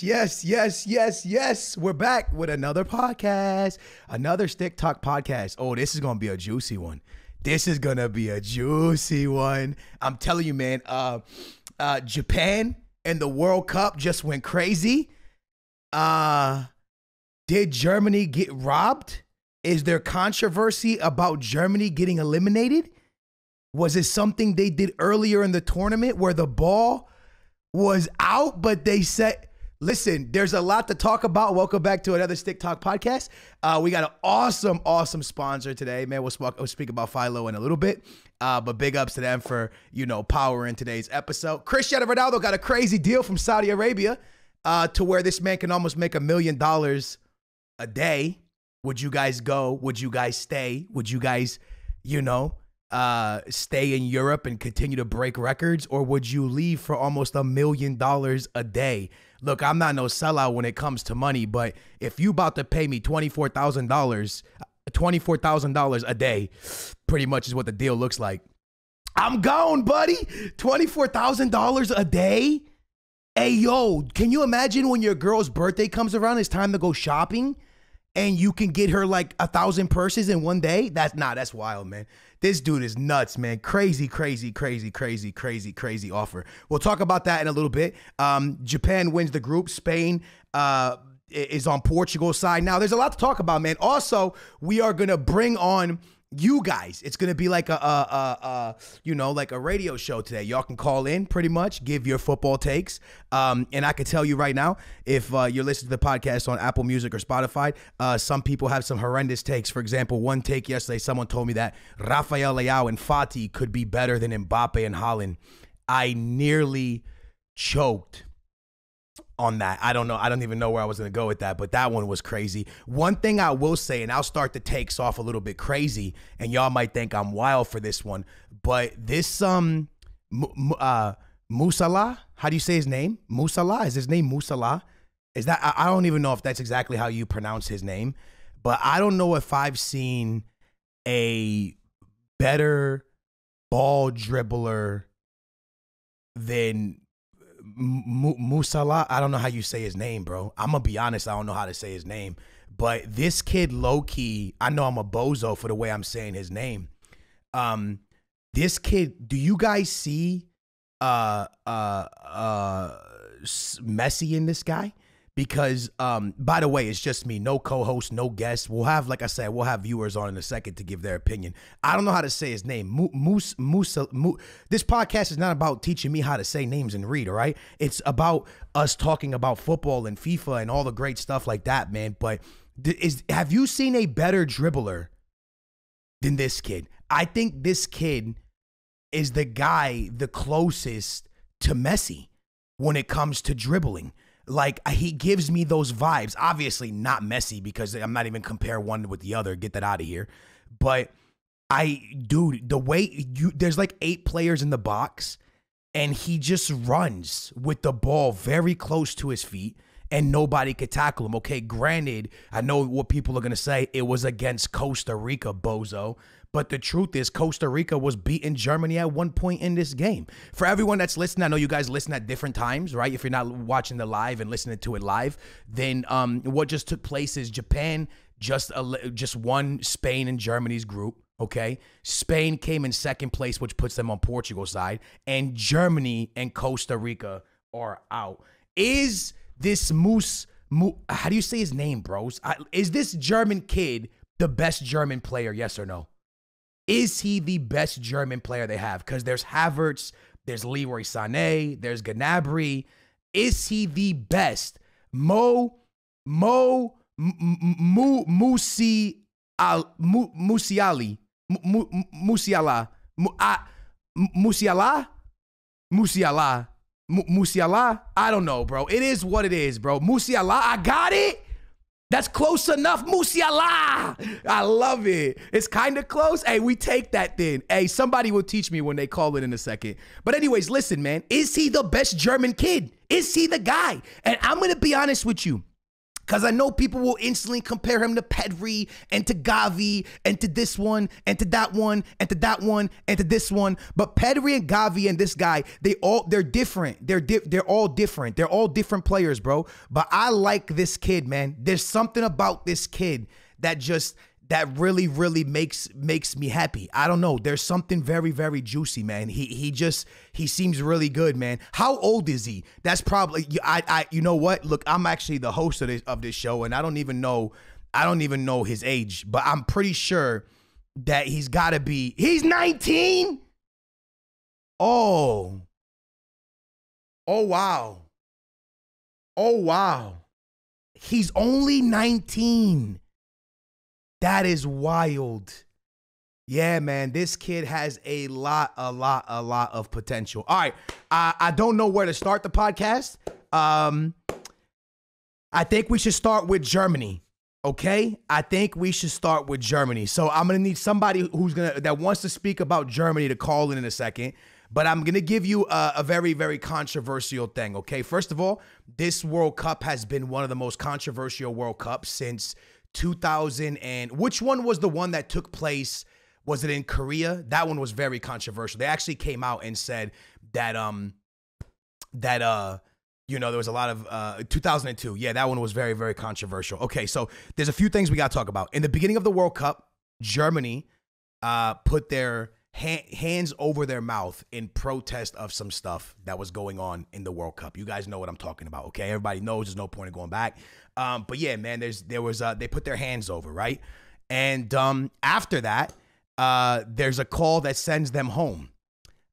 Yes, yes, yes, yes. We're back with another podcast, another Stick Talk podcast. Oh, this is going to be a juicy one. This is going to be a juicy one. I'm telling you, man, uh, uh, Japan and the World Cup just went crazy. Uh, did Germany get robbed? Is there controversy about Germany getting eliminated? Was it something they did earlier in the tournament where the ball was out, but they said Listen, there's a lot to talk about. Welcome back to another Stick Talk podcast. Uh, we got an awesome, awesome sponsor today, man. We'll, sp- we'll speak about Philo in a little bit, uh, but big ups to them for you know power in today's episode. Cristiano Ronaldo got a crazy deal from Saudi Arabia uh, to where this man can almost make a million dollars a day. Would you guys go? Would you guys stay? Would you guys, you know, uh, stay in Europe and continue to break records, or would you leave for almost a million dollars a day? look, I'm not no sellout when it comes to money, but if you about to pay me $24,000, $24,000 a day, pretty much is what the deal looks like. I'm gone, buddy. $24,000 a day? Hey, yo, can you imagine when your girl's birthday comes around, it's time to go shopping? and you can get her like a thousand purses in one day. That's not. Nah, that's wild, man. This dude is nuts, man. Crazy, crazy, crazy, crazy, crazy, crazy offer. We'll talk about that in a little bit. Um, Japan wins the group. Spain uh, is on Portugal's side now. There's a lot to talk about, man. Also, we are gonna bring on you guys. It's gonna be like a, a, a, a, you know like a radio show today. Y'all can call in pretty much, give your football takes. Um, and I can tell you right now, if uh, you're listening to the podcast on Apple Music or Spotify, uh, some people have some horrendous takes. For example, one take yesterday, someone told me that Rafael Leao and Fati could be better than Mbappe and Holland. I nearly choked on that. I don't know. I don't even know where I was going to go with that, but that one was crazy. One thing I will say, and I'll start the takes off a little bit crazy, and y'all might think I'm wild for this one, but this um uh Musala, how do you say his name? Musala is his name Musala? Is that I, I don't even know if that's exactly how you pronounce his name, but I don't know if I've seen a better ball dribbler than M- Musala, I don't know how you say his name, bro. I'm gonna be honest, I don't know how to say his name. But this kid, low key, I know I'm a bozo for the way I'm saying his name. Um, this kid, do you guys see uh uh uh Messi in this guy? because um by the way it's just me no co-host no guest we'll have like i said we'll have viewers on in a second to give their opinion i don't know how to say his name moose moose this podcast is not about teaching me how to say names and read all right it's about us talking about football and fifa and all the great stuff like that man but is have you seen a better dribbler than this kid i think this kid is the guy the closest to messi when it comes to dribbling like he gives me those vibes. Obviously, not messy because I'm not even compare one with the other. Get that out of here. But I, dude, the way you there's like eight players in the box, and he just runs with the ball very close to his feet, and nobody could tackle him. Okay, granted, I know what people are gonna say. It was against Costa Rica, bozo. But the truth is, Costa Rica was beating Germany at one point in this game. For everyone that's listening, I know you guys listen at different times, right? If you're not watching the live and listening to it live, then um, what just took place is Japan just a, just won Spain and Germany's group. Okay, Spain came in second place, which puts them on Portugal's side, and Germany and Costa Rica are out. Is this Moose? How do you say his name, bros? Is this German kid the best German player? Yes or no? Is he the best German player they have? Because there's Havertz, there's Leroy Sané, there's Gnabry. Is he the best? Mo, Mo, Musi, Al, Musiali, Musiala, Musiala, Musiala, Musiala. I don't know, bro. It is what it is, bro. Musiala, I got it. That's close enough. Musiala. I love it. It's kind of close. Hey, we take that then. Hey, somebody will teach me when they call it in a second. But, anyways, listen, man. Is he the best German kid? Is he the guy? And I'm going to be honest with you. Because I know people will instantly compare him to Pedri and to Gavi and to this one and to that one and to that one and to this one. But Pedri and Gavi and this guy, they all they're different. They're di they're all different. They're all different players, bro. But I like this kid, man. There's something about this kid that just that really really makes makes me happy i don't know there's something very very juicy man he he just he seems really good man how old is he that's probably i i you know what look i'm actually the host of this of this show and i don't even know i don't even know his age but i'm pretty sure that he's got to be he's 19 oh oh wow oh wow he's only 19 that is wild. Yeah, man, this kid has a lot, a lot, a lot of potential. All right, I, I don't know where to start the podcast. Um, I think we should start with Germany. Okay, I think we should start with Germany. So I'm gonna need somebody who's gonna that wants to speak about Germany to call in in a second. But I'm gonna give you a, a very, very controversial thing. Okay, first of all, this World Cup has been one of the most controversial World Cups since 2000 and which one was the one that took place? Was it in Korea? That one was very controversial. They actually came out and said that um that uh you know there was a lot of uh 2002. Yeah, that one was very very controversial. Okay, so there's a few things we got to talk about. In the beginning of the World Cup, Germany uh put their ha- hands over their mouth in protest of some stuff that was going on in the World Cup. You guys know what I'm talking about, okay? Everybody knows there's no point in going back. Um, but yeah, man, there's there was uh, they put their hands over right, and um, after that, uh, there's a call that sends them home.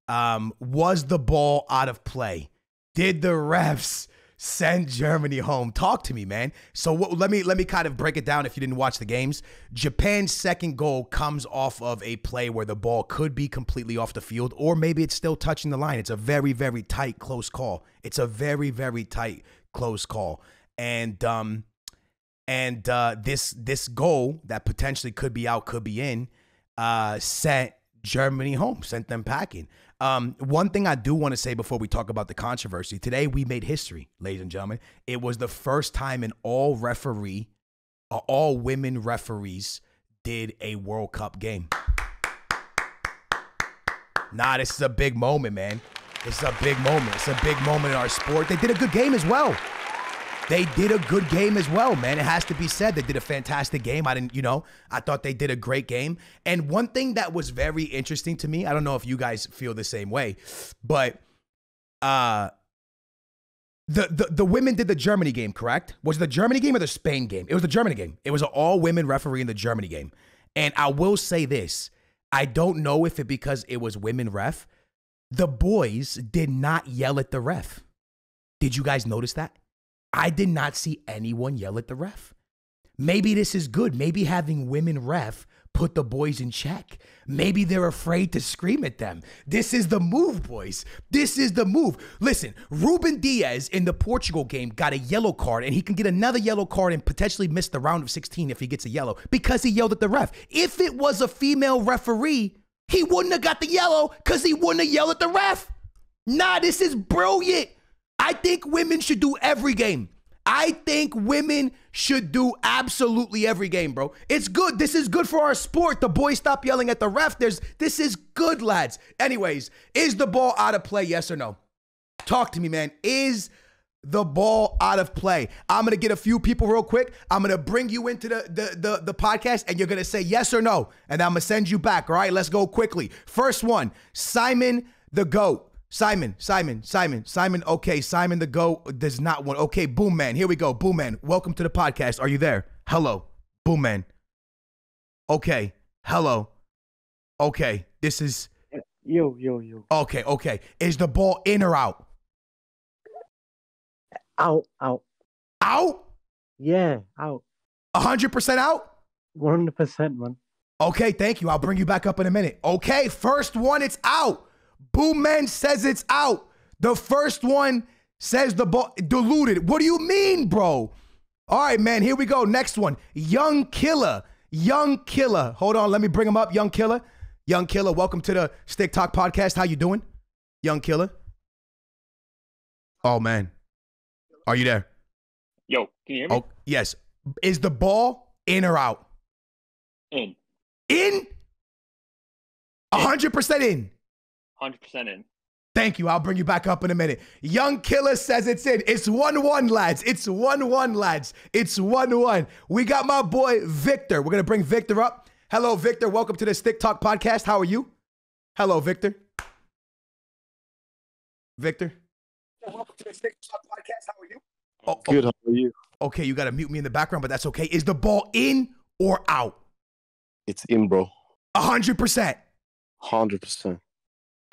Um, was the ball out of play? Did the refs send Germany home? Talk to me, man. So what, let me let me kind of break it down. If you didn't watch the games, Japan's second goal comes off of a play where the ball could be completely off the field, or maybe it's still touching the line. It's a very very tight close call. It's a very very tight close call and um, and uh, this this goal that potentially could be out, could be in, uh, sent Germany home, sent them packing. Um, one thing I do want to say before we talk about the controversy today, we made history, ladies and gentlemen. It was the first time an all referee, uh, all women referees did a World Cup game. nah, this is a big moment, man. This is a big moment. It's a big moment in our sport. They did a good game as well they did a good game as well, man. It has to be said. They did a fantastic game. I didn't, you know, I thought they did a great game. And one thing that was very interesting to me, I don't know if you guys feel the same way, but uh the, the, the women did the Germany game, correct? Was the Germany game or the Spain game? It was the Germany game. It was an all women referee in the Germany game. And I will say this I don't know if it because it was women ref, the boys did not yell at the ref. Did you guys notice that? I did not see anyone yell at the ref. Maybe this is good. Maybe having women ref put the boys in check. Maybe they're afraid to scream at them. This is the move, boys. This is the move. Listen, Ruben Diaz in the Portugal game got a yellow card, and he can get another yellow card and potentially miss the round of 16 if he gets a yellow because he yelled at the ref. If it was a female referee, he wouldn't have got the yellow because he wouldn't have yelled at the ref. Nah, this is brilliant. I think women should do every game. I think women should do absolutely every game, bro. It's good. This is good for our sport. The boys stop yelling at the ref. There's this is good, lads. Anyways, is the ball out of play? Yes or no? Talk to me, man. Is the ball out of play. I'm gonna get a few people real quick. I'm gonna bring you into the, the the the, podcast, and you're gonna say yes or no, and I'm gonna send you back. All right, let's go quickly. First one, Simon the Goat. Simon, Simon, Simon, Simon. Okay, Simon the Go does not want. Okay, Boom Man, here we go. Boom Man, welcome to the podcast. Are you there? Hello, Boom Man. Okay, hello. Okay, this is. Yo, yo, yo. Okay, okay. Is the ball in or out? Out, out. Out? Yeah, out. 100% out? 100%, man. Okay, thank you. I'll bring you back up in a minute. Okay, first one, it's out. Boo Man says it's out. The first one says the ball diluted. What do you mean, bro? All right, man, here we go. Next one. Young Killer. Young Killer. Hold on, let me bring him up. Young Killer. Young Killer, welcome to the Stick Talk podcast. How you doing? Young Killer. Oh man. Are you there? Yo, can you hear me? Oh, yes. Is the ball in or out? In. In? 100% in. 100% in. Thank you. I'll bring you back up in a minute. Young Killer says it's in. It's 1 1, lads. It's 1 1, lads. It's 1 1. We got my boy Victor. We're going to bring Victor up. Hello, Victor. Welcome to the Stick Talk podcast. How are you? Hello, Victor. Victor. Welcome to the Stick Talk podcast. How are you? Oh, oh, Good. How are you? Okay, you got to mute me in the background, but that's okay. Is the ball in or out? It's in, bro. 100%. 100%.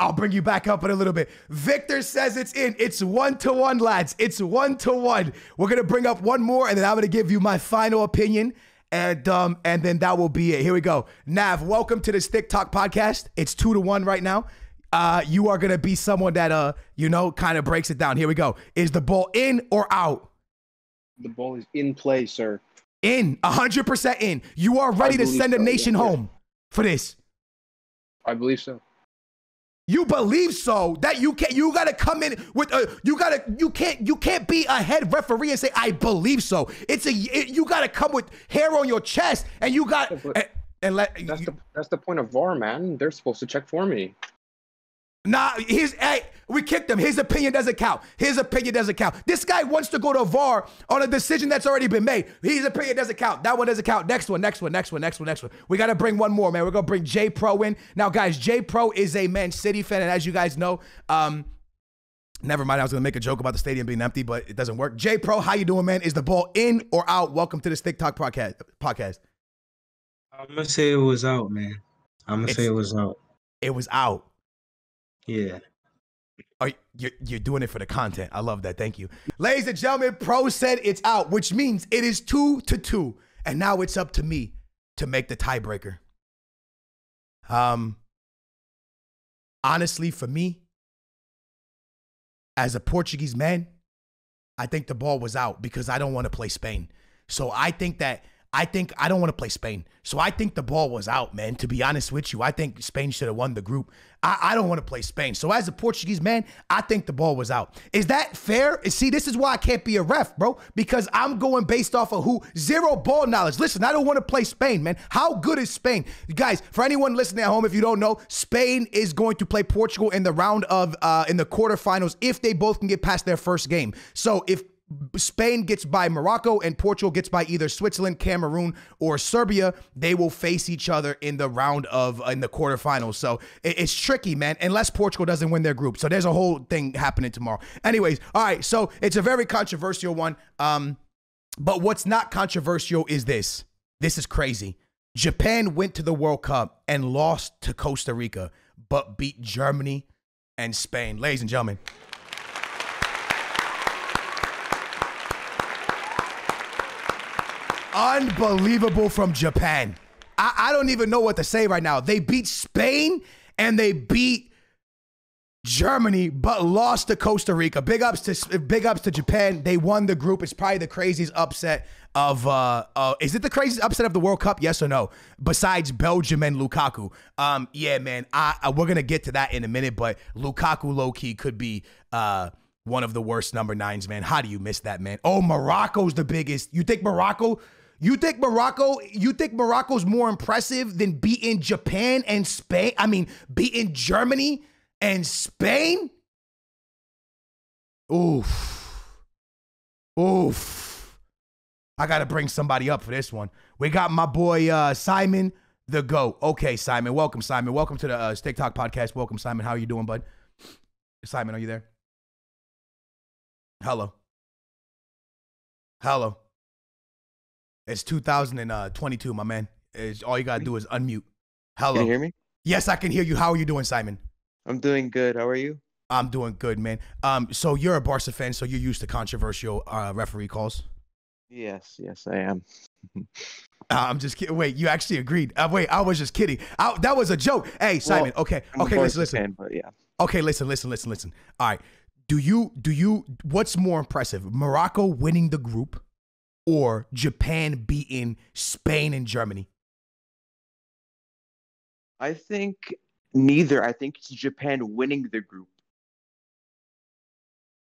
I'll bring you back up in a little bit. Victor says it's in. It's one to one, lads. It's one to one. We're gonna bring up one more, and then I'm gonna give you my final opinion, and um, and then that will be it. Here we go. Nav, welcome to the Stick Talk podcast. It's two to one right now. Uh, you are gonna be someone that uh, you know, kind of breaks it down. Here we go. Is the ball in or out? The ball is in play, sir. In hundred percent in. You are ready to send so, a nation yeah. home for this. I believe so you believe so that you can't you gotta come in with a you gotta you can't you can't be a head referee and say i believe so it's a it, you gotta come with hair on your chest and you got and, and let that's, you, the, that's the point of var man they're supposed to check for me Nah, his hey, we kicked him. His opinion doesn't count. His opinion doesn't count. This guy wants to go to VAR on a decision that's already been made. His opinion doesn't count. That one doesn't count. Next one, next one, next one, next one, next one. We got to bring one more, man. We're going to bring J Pro in. Now, guys, J Pro is a Man City fan. And as you guys know, um, Never mind, I was gonna make a joke about the stadium being empty, but it doesn't work. J Pro, how you doing, man? Is the ball in or out? Welcome to the Stick Talk podcast. Podcast. I'm gonna say it was out, man. I'm gonna it's, say it was out. It was out. Yeah. Are oh, you, you're doing it for the content? I love that. Thank you, ladies and gentlemen. Pro said it's out, which means it is two to two, and now it's up to me to make the tiebreaker. Um, honestly, for me, as a Portuguese man, I think the ball was out because I don't want to play Spain. So I think that I think I don't want to play Spain. So I think the ball was out, man. To be honest with you, I think Spain should have won the group. I, I don't want to play Spain. So as a Portuguese man, I think the ball was out. Is that fair? See, this is why I can't be a ref, bro, because I'm going based off of who zero ball knowledge. Listen, I don't want to play Spain, man. How good is Spain? guys, for anyone listening at home, if you don't know, Spain is going to play Portugal in the round of uh in the quarterfinals if they both can get past their first game. So if Spain gets by Morocco and Portugal gets by either Switzerland, Cameroon, or Serbia, they will face each other in the round of uh, in the quarterfinals. So it's tricky, man. Unless Portugal doesn't win their group, so there's a whole thing happening tomorrow. Anyways, all right. So it's a very controversial one. Um, but what's not controversial is this. This is crazy. Japan went to the World Cup and lost to Costa Rica, but beat Germany and Spain. Ladies and gentlemen. Unbelievable from Japan. I, I don't even know what to say right now. They beat Spain and they beat Germany, but lost to Costa Rica. Big ups to big ups to Japan. They won the group. It's probably the craziest upset of uh, uh is it the craziest upset of the World Cup? Yes or no? Besides Belgium and Lukaku. Um, yeah, man. I, I we're gonna get to that in a minute, but Lukaku low key could be uh one of the worst number nines, man. How do you miss that, man? Oh, Morocco's the biggest. You think Morocco you think Morocco, you think Morocco's more impressive than beating Japan and Spain? I mean, beating Germany and Spain? Oof. Oof. I gotta bring somebody up for this one. We got my boy uh, Simon the GOAT. Okay, Simon. Welcome, Simon. Welcome to the uh, Stick Talk podcast. Welcome, Simon. How are you doing, bud? Simon, are you there? Hello. Hello. It's 2022, uh, my man. It's, all you gotta do is unmute. Hello. Can you hear me? Yes, I can hear you. How are you doing, Simon? I'm doing good. How are you? I'm doing good, man. Um, so you're a Barca fan, so you're used to controversial uh, referee calls. Yes, yes, I am. I'm just kidding. Wait, you actually agreed? Uh, wait, I was just kidding. I, that was a joke. Hey, Simon. Well, okay, I'm okay. Listen, listen. Fan, but yeah. Okay, listen, listen, listen, listen. All right. Do you do you? What's more impressive, Morocco winning the group or Japan beating Spain and Germany? I think neither. I think it's Japan winning the group.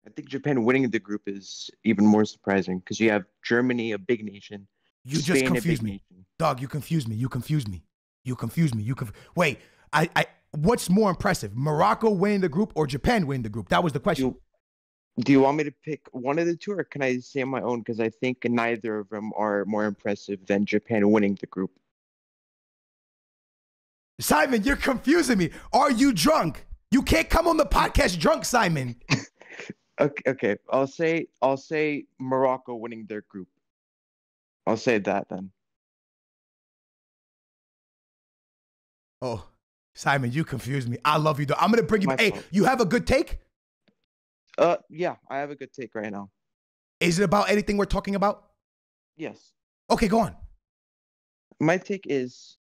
I think Japan winning the group is even more surprising because you have Germany, a big nation. You Spain, just confused me, nation. dog. You confused me. You confused me. You confused me. You conf- wait. I, I. What's more impressive, Morocco winning the group or Japan winning the group? That was the question. You, do you want me to pick one of the two, or can I say on my own? Because I think neither of them are more impressive than Japan winning the group. Simon, you're confusing me. Are you drunk? You can't come on the podcast drunk, Simon. okay, okay. I'll say I'll say Morocco winning their group. I'll say that then. Oh, Simon, you confuse me. I love you though. I'm gonna bring you. My hey, fault. you have a good take. Uh, yeah, I have a good take right now. Is it about anything we're talking about? Yes. Okay, go on. My take is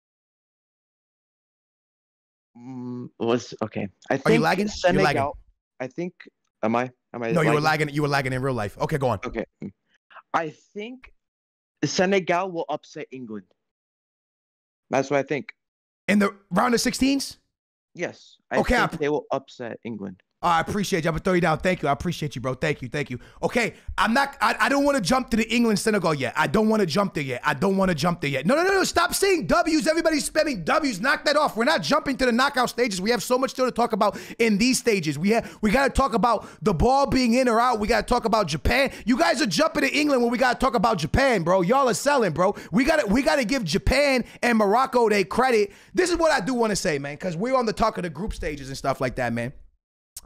was mm, okay. I think Are you lagging? Senegal. You're lagging. I think. Am I? Am I? No, you were lagging. You were lagging in real life. Okay, go on. Okay. I think Senegal will upset England. That's what I think. In the round of 16s? Yes. I okay, think I... they will upset England. Oh, I appreciate you. I'm gonna throw you down. Thank you. I appreciate you, bro. Thank you. Thank you. Okay. I'm not I, I don't want to jump to the England Senegal yet. I don't want to jump there yet. I don't want to jump there yet. No, no, no, no. Stop saying W's. Everybody's spamming W's. Knock that off. We're not jumping to the knockout stages. We have so much still to talk about in these stages. We have we gotta talk about the ball being in or out. We gotta talk about Japan. You guys are jumping to England when we gotta talk about Japan, bro. Y'all are selling, bro. We gotta we gotta give Japan and Morocco they credit. This is what I do want to say, man, because we're on the talk of the group stages and stuff like that, man.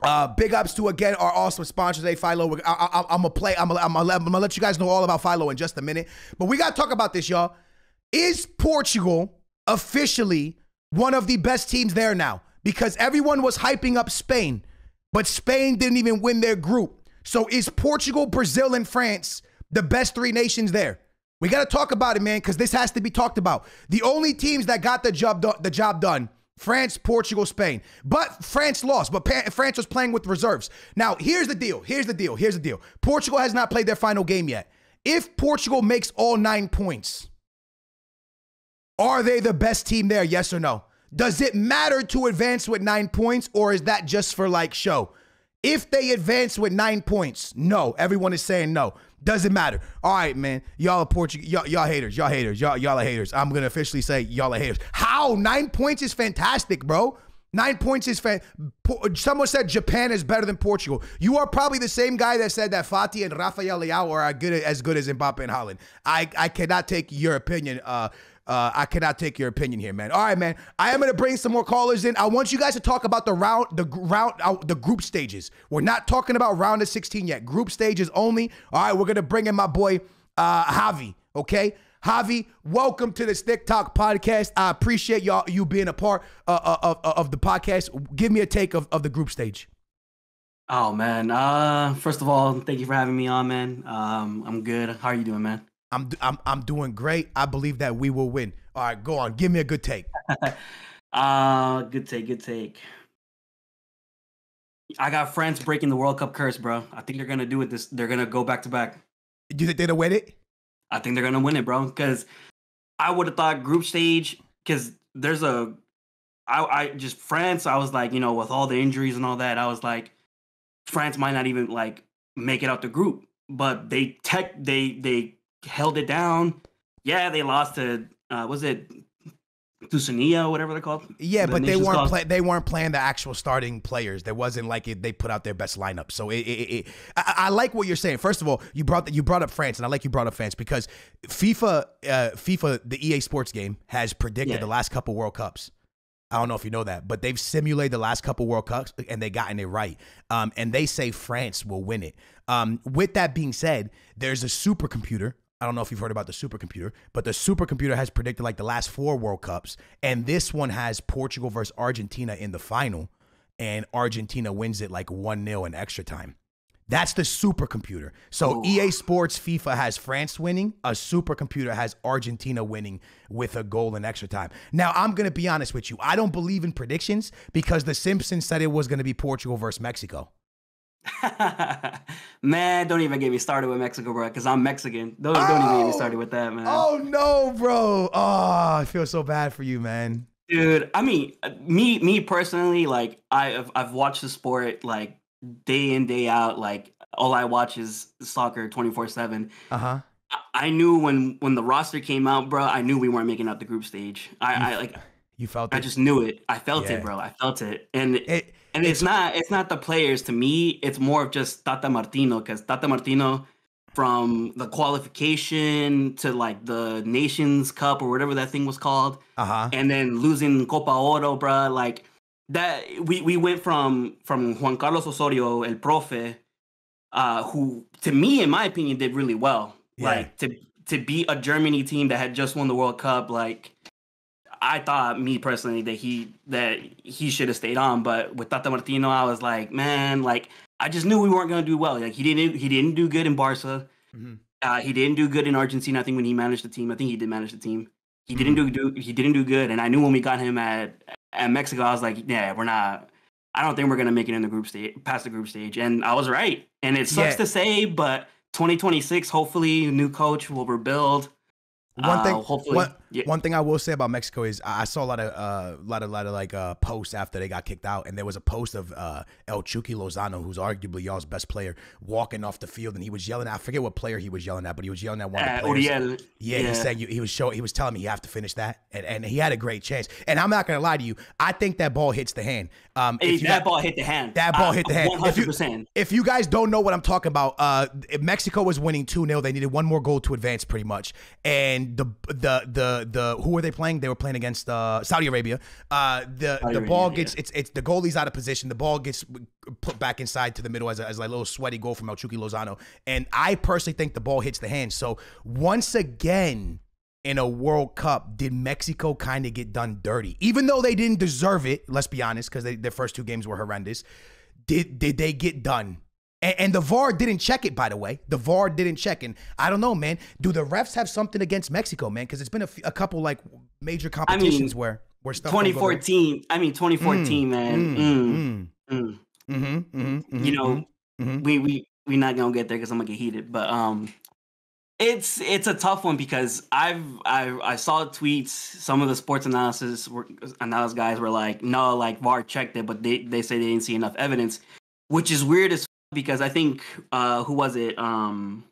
Uh, big ups to again our awesome sponsors today, Philo. I, am gonna play. I'm gonna, I'm, I'm let you guys know all about Philo in just a minute. But we gotta talk about this, y'all. Is Portugal officially one of the best teams there now? Because everyone was hyping up Spain, but Spain didn't even win their group. So is Portugal, Brazil, and France the best three nations there? We gotta talk about it, man, because this has to be talked about. The only teams that got the job do- the job done France, Portugal, Spain. But France lost, but pa France was playing with reserves. Now, here's the deal. Here's the deal. Here's the deal. Portugal has not played their final game yet. If Portugal makes all nine points, are they the best team there? Yes or no? Does it matter to advance with nine points, or is that just for like show? If they advance with nine points, no. Everyone is saying no. Doesn't matter. All right, man. Y'all are Portuguese. Y'all, y'all haters. Y'all haters. Y'all, y'all are haters. I'm gonna officially say y'all are haters. How nine points is fantastic, bro. Nine points is fan. Someone said Japan is better than Portugal. You are probably the same guy that said that Fati and Rafael Leao are good, as good as Mbappe and Holland. I, I cannot take your opinion. Uh, uh, I cannot take your opinion here, man. All right, man. I am gonna bring some more callers in. I want you guys to talk about the round, the round, uh, the group stages. We're not talking about round of 16 yet. Group stages only. All right, we're gonna bring in my boy uh, Javi. Okay, Javi, welcome to the Stick Talk podcast. I appreciate y'all you being a part uh, uh of, uh, of the podcast. Give me a take of, of the group stage. Oh man. Uh, first of all, thank you for having me on, man. Um, I'm good. How are you doing, man? I'm I'm I'm doing great. I believe that we will win. All right, go on. Give me a good take. uh, good take, good take. I got France breaking the World Cup curse, bro. I think they're gonna do it. This they're gonna go back to back. You think they're gonna win it? I think they're gonna win it, bro. Because I would have thought group stage because there's a I, I just France. I was like, you know, with all the injuries and all that, I was like, France might not even like make it out the group. But they tech they they held it down. Yeah, they lost to uh, was it Dusania, whatever they're called. Yeah, the but they weren't play, they weren't playing the actual starting players. There wasn't like it, they put out their best lineup. So it, it, it I, I, like what you're saying. First of all, you brought the, you brought up France, and I like you brought up France because FIFA, uh, FIFA, the EA Sports game has predicted yeah. the last couple World Cups. I don't know if you know that, but they've simulated the last couple World Cups and they gotten it right. Um, and they say France will win it. Um, with that being said, there's a supercomputer I don't know if you've heard about the supercomputer, but the supercomputer has predicted like the last four World Cups, and this one has Portugal versus Argentina in the final, and Argentina wins it like 1 0 in extra time. That's the supercomputer. So Ooh. EA Sports FIFA has France winning, a supercomputer has Argentina winning with a goal in extra time. Now, I'm going to be honest with you. I don't believe in predictions because The Simpsons said it was going to be Portugal versus Mexico. man, don't even get me started with Mexico, bro, because I'm Mexican. Don't, oh, don't even get me started with that, man. Oh, oh no, bro. Oh, I feel so bad for you, man. Dude, I mean, me, me personally, like I've I've watched the sport like day in day out. Like all I watch is soccer, twenty four seven. Uh huh. I knew when when the roster came out, bro. I knew we weren't making out the group stage. I, you, I like you felt. I it. just knew it. I felt yeah. it, bro. I felt it, and it and it's not it's not the players to me. It's more of just Tata Martino because Tata Martino, from the qualification to like the Nations Cup or whatever that thing was called, uh-huh. and then losing Copa Oro, bruh, like that. We we went from from Juan Carlos Osorio, El Profe, uh, who to me, in my opinion, did really well. Yeah. Like to to beat a Germany team that had just won the World Cup, like I thought me personally that he that he should have stayed on, but with Tata Martino, I was like, man, like I just knew we weren't going to do well. Like he didn't he didn't do good in Barca. Mm-hmm. Uh, he didn't do good in Argentina. I think when he managed the team, I think he did manage the team. He mm-hmm. didn't do, do he didn't do good, and I knew when we got him at at Mexico, I was like, yeah, we're not. I don't think we're gonna make it in the group stage, past the group stage, and I was right. And it sucks yeah. to say, but 2026, hopefully, new coach will rebuild. One thing, uh, hopefully. One- yeah. One thing I will say about Mexico is I saw a lot of a uh, lot of lot of like uh, posts after they got kicked out, and there was a post of uh, El Chucky Lozano, who's arguably y'all's best player, walking off the field, and he was yelling. I forget what player he was yelling at, but he was yelling at one of the Uriel. Yeah, yeah, he said he was showing. He was telling me you have to finish that, and, and he had a great chance. And I'm not gonna lie to you, I think that ball hits the hand. Um, hey, that got, ball hit the hand. That ball hit the hand. 100. percent if, if you guys don't know what I'm talking about, uh, Mexico was winning two 0 They needed one more goal to advance, pretty much, and the the the the who are they playing? They were playing against uh, Saudi Arabia. Uh, the Saudi the ball Arabia, gets yeah. it's it's the goalie's out of position. The ball gets put back inside to the middle as a, as a little sweaty goal from Elchuki Lozano. And I personally think the ball hits the hand. So once again. In a World Cup, did Mexico kind of get done dirty? Even though they didn't deserve it, let's be honest, because their first two games were horrendous. Did did they get done and, and the VAR didn't check it, by the way. The VAR didn't check. And I don't know, man. Do the refs have something against Mexico, man? Because it's been a, couple like major competitions I mean, where where stuff. 2014. I mean, 2014, mm, man. Mm, mm, mm. mm. Mm-hmm. Mm-hmm. you know, mm-hmm. we we we're not gonna get there because I'm gonna get heated. But um, it's it's a tough one because I've I I saw tweets. Some of the sports analysis were, analysis guys were like, no, like VAR checked it, but they they say they didn't see enough evidence, which is weird as because I think uh, who was it? Um,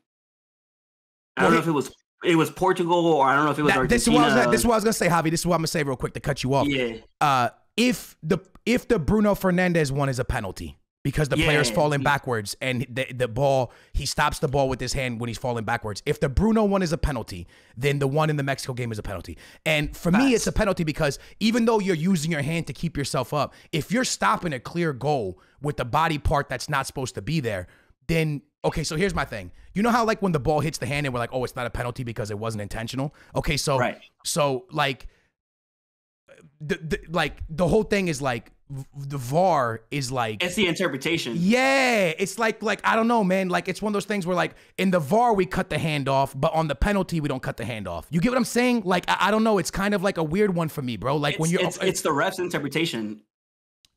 I don't know if it was it was Portugal or I don't know if it was Argentina. This is, what I was, this is what I was gonna say, Javi. This is what I'm gonna say real quick to cut you off. Yeah. Uh, if the if the Bruno Fernandez one is a penalty, because the yeah, player's falling yeah. backwards and the, the ball he stops the ball with his hand when he's falling backwards if the bruno one is a penalty then the one in the mexico game is a penalty and for me it's a penalty because even though you're using your hand to keep yourself up if you're stopping a clear goal with the body part that's not supposed to be there then okay so here's my thing you know how like when the ball hits the hand and we're like oh it's not a penalty because it wasn't intentional okay so right. so like the, the, like the whole thing is like the VAR is like it's the interpretation. Yeah, it's like like I don't know, man. Like it's one of those things where like in the VAR we cut the hand off, but on the penalty we don't cut the hand off. You get what I'm saying? Like I, I don't know. It's kind of like a weird one for me, bro. Like it's, when you're it's, it's, the ref's interpretation.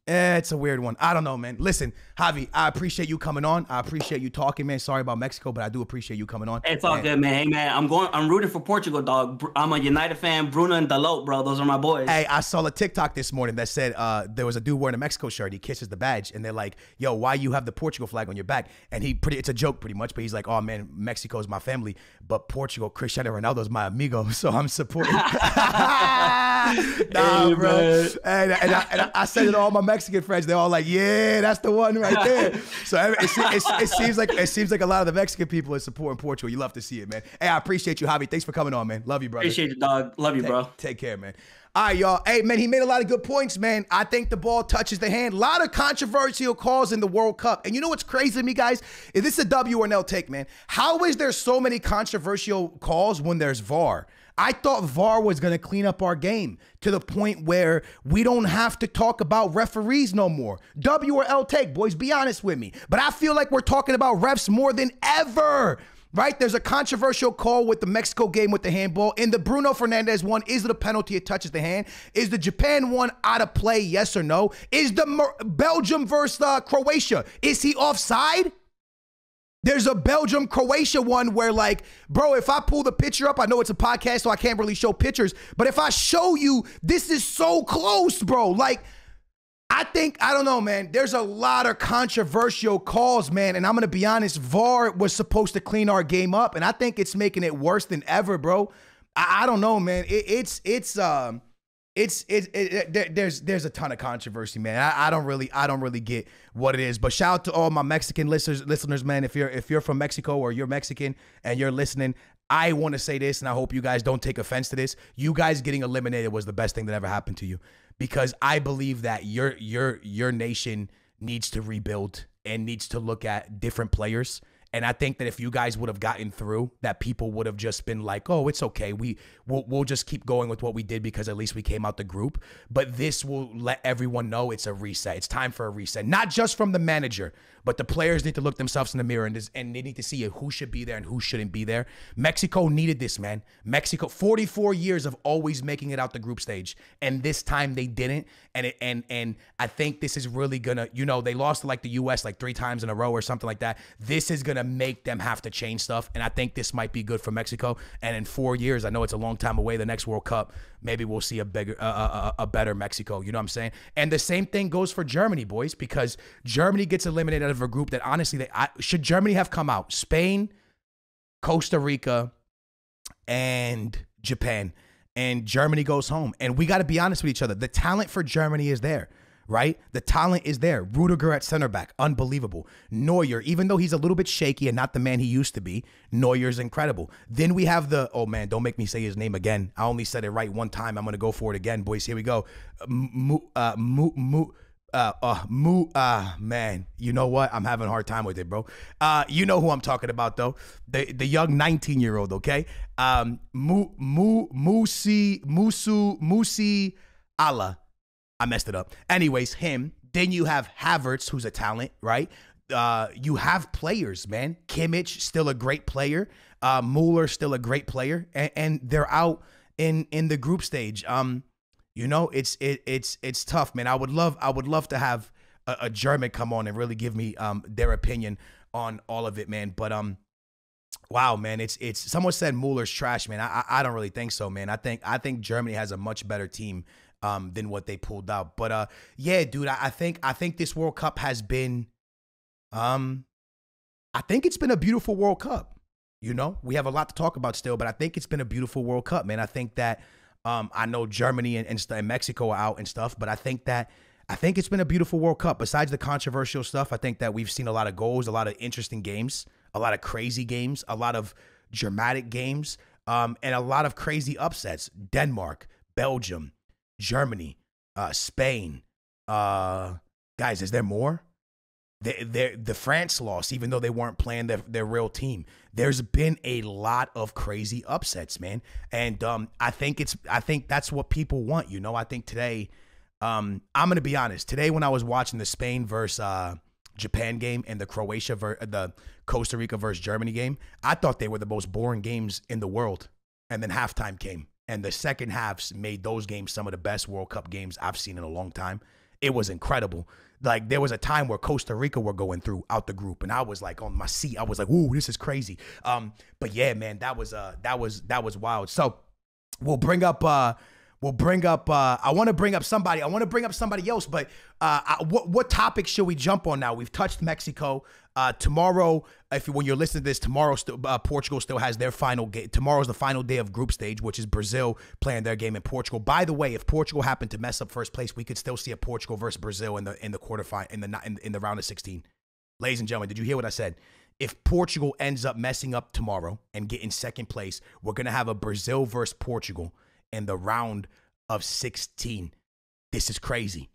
Eh, it's a weird one. I don't know, man. Listen, Javi, I appreciate you coming on. I appreciate you talking, man. Sorry about Mexico, but I do appreciate you coming on. It's all man. good, man. Hey, man, I'm going. I'm rooting for Portugal, dog. I'm a United fan. Bruno and Dalot, bro. Those are my boys. Hey, I saw a TikTok this morning that said uh, there was a dude wearing a Mexico shirt. He kisses the badge, and they're like, "Yo, why you have the Portugal flag on your back?" And he pretty. It's a joke, pretty much. But he's like, "Oh man, Mexico is my family, but Portugal, Cristiano Ronaldo is my amigo, so I'm supporting." nah, hey, bro. Man. And, and, I, and I said it all my. Mexico Mexican friends, they're all like, "Yeah, that's the one right there." so it, it, it, it, seems like it seems like a lot of the Mexican people are supporting Portugal. You love to see it, man. Hey, I appreciate you, Javi. Thanks for coming on, man. Love you, brother. Appreciate you, dog. Love you, take, bro. Take care, man. All right, y'all. Hey, man, he made a lot of good points, man. I think the ball touches the hand. A lot of controversial calls in the World Cup. And you know what's crazy to me, guys? Is this a W or an L take, man? How is there so many controversial calls when there's VAR? I thought VAR was going to clean up our game to the point where we don't have to talk about referees no more. W or L take, boys, be honest with me. But I feel like we're talking about refs more than ever. Right? There's a controversial call with the Mexico game with the handball. In the Bruno Fernandez one, is it a penalty? It touches the hand. Is the Japan one out of play? Yes or no? Is the Belgium versus uh, Croatia? Is he offside? There's a Belgium Croatia one where, like, bro, if I pull the picture up, I know it's a podcast, so I can't really show pictures. But if I show you, this is so close, bro. Like, I think, I don't know, man. There's a lot of controversial calls, man. And I'm going to be honest, VAR was supposed to clean our game up. And I think it's making it worse than ever, bro. I, I don't know, man. It, it's, it's, um, it's it, it, it, there's there's a ton of controversy, man. I, I, don't really I don't really get what it is. But shout out to all my Mexican listeners, listeners, man. If you're if you're from Mexico or you're Mexican and you're listening, I want to say this, and I hope you guys don't take offense to this. You guys getting eliminated was the best thing that ever happened to you, because I believe that your your your nation needs to rebuild and needs to look at different players and I think that if you guys would have gotten through, that people would have just been like, "Oh, it's okay. We we'll, we'll just keep going with what we did because at least we came out the group." But this will let everyone know it's a reset. It's time for a reset, not just from the manager, but the players need to look themselves in the mirror and this, and they need to see who should be there and who shouldn't be there. Mexico needed this, man. Mexico, 44 years of always making it out the group stage, and this time they didn't. And it, and and I think this is really gonna, you know, they lost like the U.S. like three times in a row or something like that. This is gonna gonna make them have to change stuff. And I think this might be good for Mexico. And in four years, I know it's a long time away. The next World Cup, maybe we'll see a bigger, uh, a, a better Mexico. You know what I'm saying? And the same thing goes for Germany, boys, because Germany gets eliminated out of a group that honestly, they I, should Germany have come out? Spain, Costa Rica, and Japan. And Germany goes home. And we got to be honest with each other. The talent for Germany is there right? The talent is there. Rudiger at center back, unbelievable. Neuer, even though he's a little bit shaky and not the man he used to be, Neuer's incredible. Then we have the, oh man, don't make me say his name again. I only said it right one time. I'm going to go for it again, boys. Here we go. Uh, mu, uh, mu, mu, uh, uh, mu, uh, man, you know what? I'm having a hard time with it, bro. Uh, you know who I'm talking about though. The, the young 19 year old, okay? Um, mu, mu, musi, musu, musi, Allah. I messed it up. Anyways, him. Then you have Havertz, who's a talent, right? Uh, you have players, man. Kimmich still a great player. Uh, Mueller still a great player, and, and they're out in in the group stage. Um, you know, it's it, it's it's tough, man. I would love I would love to have a, a German come on and really give me um their opinion on all of it, man. But um, wow, man, it's it's someone said Mueller's trash, man. I I, I don't really think so, man. I think I think Germany has a much better team um, than what they pulled out. But uh, yeah, dude, I, I think I think this World Cup has been, um, I think it's been a beautiful World Cup. You know, we have a lot to talk about still, but I think it's been a beautiful World Cup, man. I think that um, I know Germany and, and, and Mexico are out and stuff, but I think that I think it's been a beautiful World Cup. Besides the controversial stuff, I think that we've seen a lot of goals, a lot of interesting games, a lot of crazy games, a lot of dramatic games, um, and a lot of crazy upsets. Denmark, Belgium, Germany, uh, Spain. Uh, guys, is there more? the France lost, even though they weren't playing their, their real team. There's been a lot of crazy upsets, man, and um, I think it's I think that's what people want. You know, I think today, um, I'm gonna be honest. Today, when I was watching the Spain versus uh, Japan game and the Croatia ver- the Costa Rica versus Germany game, I thought they were the most boring games in the world. And then halftime came, and the second halves made those games some of the best World Cup games I've seen in a long time. It was incredible. Like there was a time where Costa Rica were going through out the group, and I was like on my seat. I was like, "Ooh, this is crazy." Um, but yeah, man, that was uh, that was that was wild. So we'll bring up uh, we'll bring up uh, i want to bring up somebody i want to bring up somebody else but uh, I, what, what topic should we jump on now we've touched mexico uh, tomorrow, if you, when you're listening to this, tomorrow st- uh, Portugal still has their final game. Tomorrow's the final day of group stage, which is Brazil playing their game in Portugal. By the way, if Portugal happened to mess up first place, we could still see a Portugal versus Brazil in the in the quarterfinal in the in, in the round of 16. Ladies and gentlemen, did you hear what I said? If Portugal ends up messing up tomorrow and getting second place, we're gonna have a Brazil versus Portugal in the round of 16. This is crazy.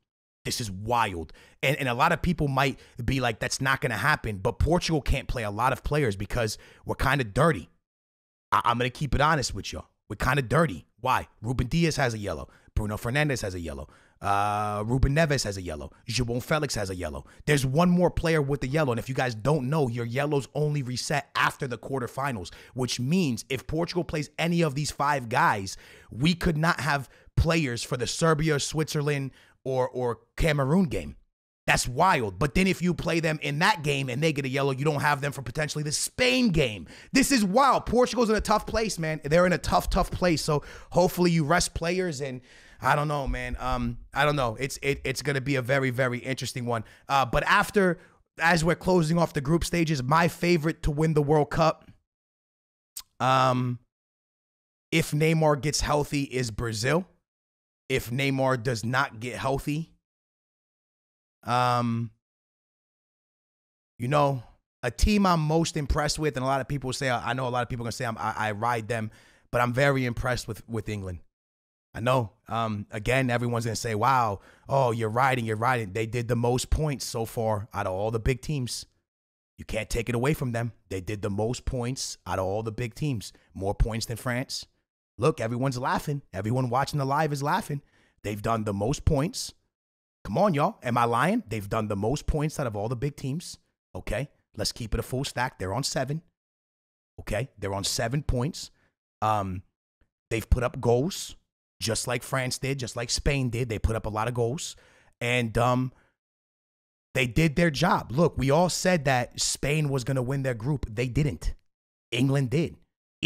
This is wild. And, and a lot of people might be like, that's not going to happen. But Portugal can't play a lot of players because we're kind of dirty. I- am going to keep it honest with y'all. We're kind of dirty. Why? Ruben Diaz has a yellow. Bruno Fernandez has a yellow. Uh, Ruben Neves has a yellow. João Felix has a yellow. There's one more player with the yellow. And if you guys don't know, your yellows only reset after the quarterfinals, which means if Portugal plays any of these five guys, we could not have players for the Serbia, Switzerland, or or Cameroon game. That's wild. But then if you play them in that game and they get a yellow, you don't have them for potentially the Spain game. This is wild. Portugal's in a tough place, man. They're in a tough, tough place. So hopefully you rest players and I don't know, man. Um, I don't know. It's it, it's gonna be a very, very interesting one. Uh, but after as we're closing off the group stages, my favorite to win the World Cup, um, if Neymar gets healthy, is Brazil if Neymar does not get healthy. Um, you know, a team I'm most impressed with, and a lot of people say I know a lot of people are gonna say I, I ride them, but I'm very impressed with with England. I know. Um, again, everyone's gonna say, "Wow, oh, you're riding, you're riding." They did the most points so far out of all the big teams. You can't take it away from them. They did the most points out of all the big teams. More points than France look, everyone's laughing. Everyone watching the live is laughing. They've done the most points. Come on, y'all. Am I lying? They've done the most points out of all the big teams. Okay. Let's keep it a full stack. They're on seven. Okay. They're on seven points. Um, they've put up goals just like France did, just like Spain did. They put up a lot of goals. And um, they did their job. Look, we all said that Spain was going to win their group. They didn't. England did.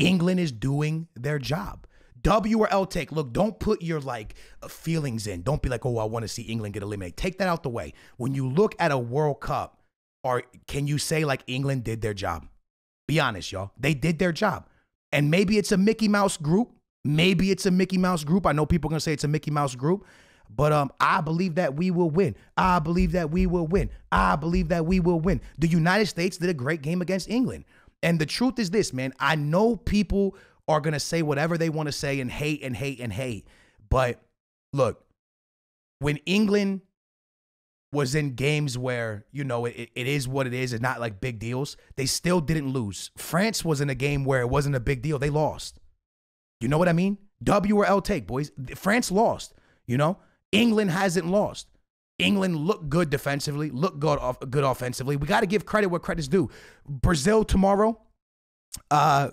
England is doing their job. W or L take. Look, don't put your like feelings in. Don't be like, oh, I want to see England get eliminated. Take that out the way. When you look at a World Cup, or can you say like England did their job? Be honest, y'all. They did their job. And maybe it's a Mickey Mouse group. Maybe it's a Mickey Mouse group. I know people are gonna say it's a Mickey Mouse group, but um, I believe that we will win. I believe that we will win. I believe that we will win. The United States did a great game against England. And the truth is this, man, I know people are going to say whatever they want to say and hate and hate and hate. But look, when England was in games where, you know, it, it is what it is, it's not like big deals, they still didn't lose. France was in a game where it wasn't a big deal, they lost. You know what I mean? W or L take, boys. France lost, you know? England hasn't lost. England look good defensively, look good off, good offensively. We got to give credit where credit's due. Brazil tomorrow uh,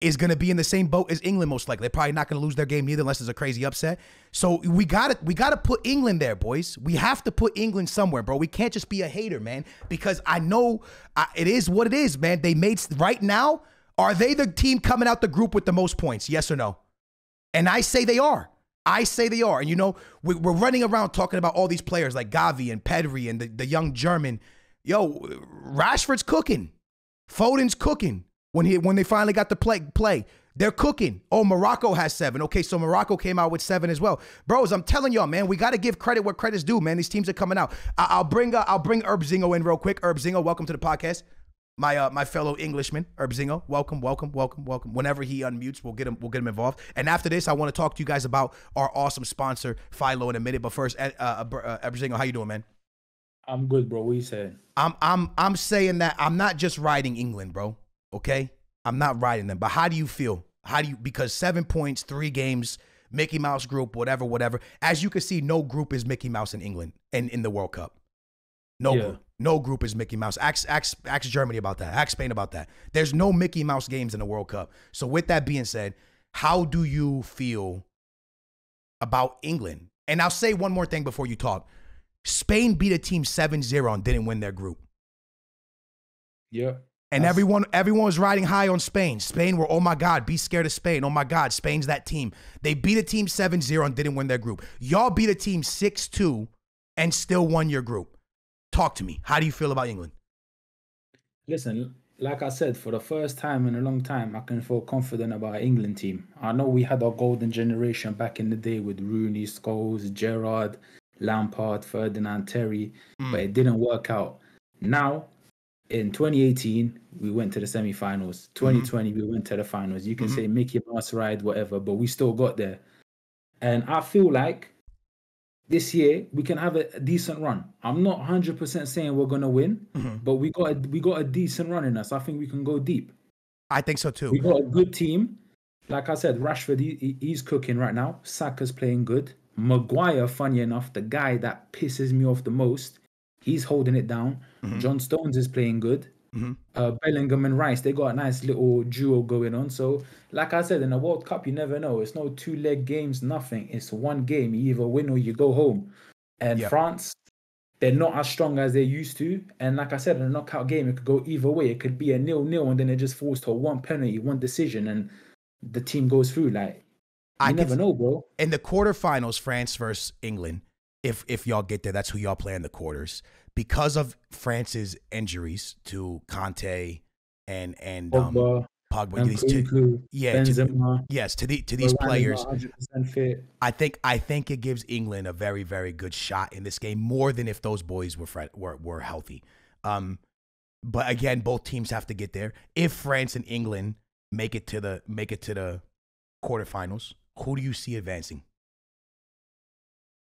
is going to be in the same boat as England most likely. They're probably not going to lose their game either, unless there's a crazy upset. So we got to we got to put England there, boys. We have to put England somewhere, bro. We can't just be a hater, man. Because I know I, it is what it is, man. They made right now. Are they the team coming out the group with the most points? Yes or no? And I say they are. I say they are. And you know, we, are running around talking about all these players like Gavi and Pedri and the, the young German. Yo, Rashford's cooking. Foden's cooking. When he when they finally got the play play, they're cooking. Oh, Morocco has seven. Okay, so Morocco came out with seven as well, bros. I'm telling y'all, man, we got to give credit where credit's due, man. These teams are coming out. I, will bring uh, I'll bring Herb Zingo in real quick. Herb Zingo, welcome to the podcast my uh, my fellow Englishman, Herb Zingo. Welcome, welcome, welcome, welcome. Whenever he unmutes, we'll get him we'll get him involved. And after this, I want to talk to you guys about our awesome sponsor, Philo, in a minute. But first, uh, uh, Herb Zingo, how you doing, man? I'm good, bro. What you saying? I'm I'm I'm saying that I'm not just riding England, bro. Okay, I'm not riding them. But how do you feel? How do you because seven points, three games, Mickey Mouse group, whatever, whatever. As you can see, no group is Mickey Mouse in England and in the World Cup. No yeah. group. No group is Mickey Mouse. Ask, ask, ask Germany about that. Ask Spain about that. There's no Mickey Mouse games in the World Cup. So with that being said, how do you feel about England? And I'll say one more thing before you talk. Spain beat a team 7-0 and didn't win their group. Yeah. And everyone, everyone was riding high on Spain. Spain were, oh my God, be scared of Spain. Oh my God, Spain's that team. They beat a team 7-0 and didn't win their group. Y'all beat a team 6-2 and still won your group. Talk to me. How do you feel about England? Listen, like I said, for the first time in a long time, I can feel confident about our England team. I know we had our golden generation back in the day with Rooney, Scholes, Gerrard, Lampard, Ferdinand, Terry, mm. but it didn't work out. Now, in 2018, we went to the semi-finals. 2020, mm-hmm. we went to the finals. You can mm-hmm. say Mickey Mouse ride, whatever, but we still got there. And I feel like this year we can have a, decent run. I'm not 100% saying we're going to win, mm-hmm. but we got a, we got a decent run in us. I think we can go deep. I think so too. We got a good team. Like I said, Rashford he, he's cooking right now. Saka's playing good. Maguire, funny enough, the guy that pisses me off the most, he's holding it down. Mm-hmm. John Stones is playing good. Mm-hmm. Uh, Bellingham and Rice, they got a nice little duo going on. So, like I said, in a World Cup, you never know. It's no two leg games, nothing. It's one game. You either win or you go home. And yep. France, they're not as strong as they used to. And like I said, in a knockout game, it could go either way. It could be a nil nil, and then it just falls to one penalty, one decision, and the team goes through. Like, you I never know, bro. In the quarterfinals, France versus England, if if y'all get there, that's who y'all play in the quarters. Because of France's injuries to Conte and and um, Pogba, and these two, yeah, Benzema, to, yes, to the to these players. I think I think it gives England a very very good shot in this game more than if those boys were were were healthy. Um, but again, both teams have to get there. If France and England make it to the make it to the quarterfinals, who do you see advancing?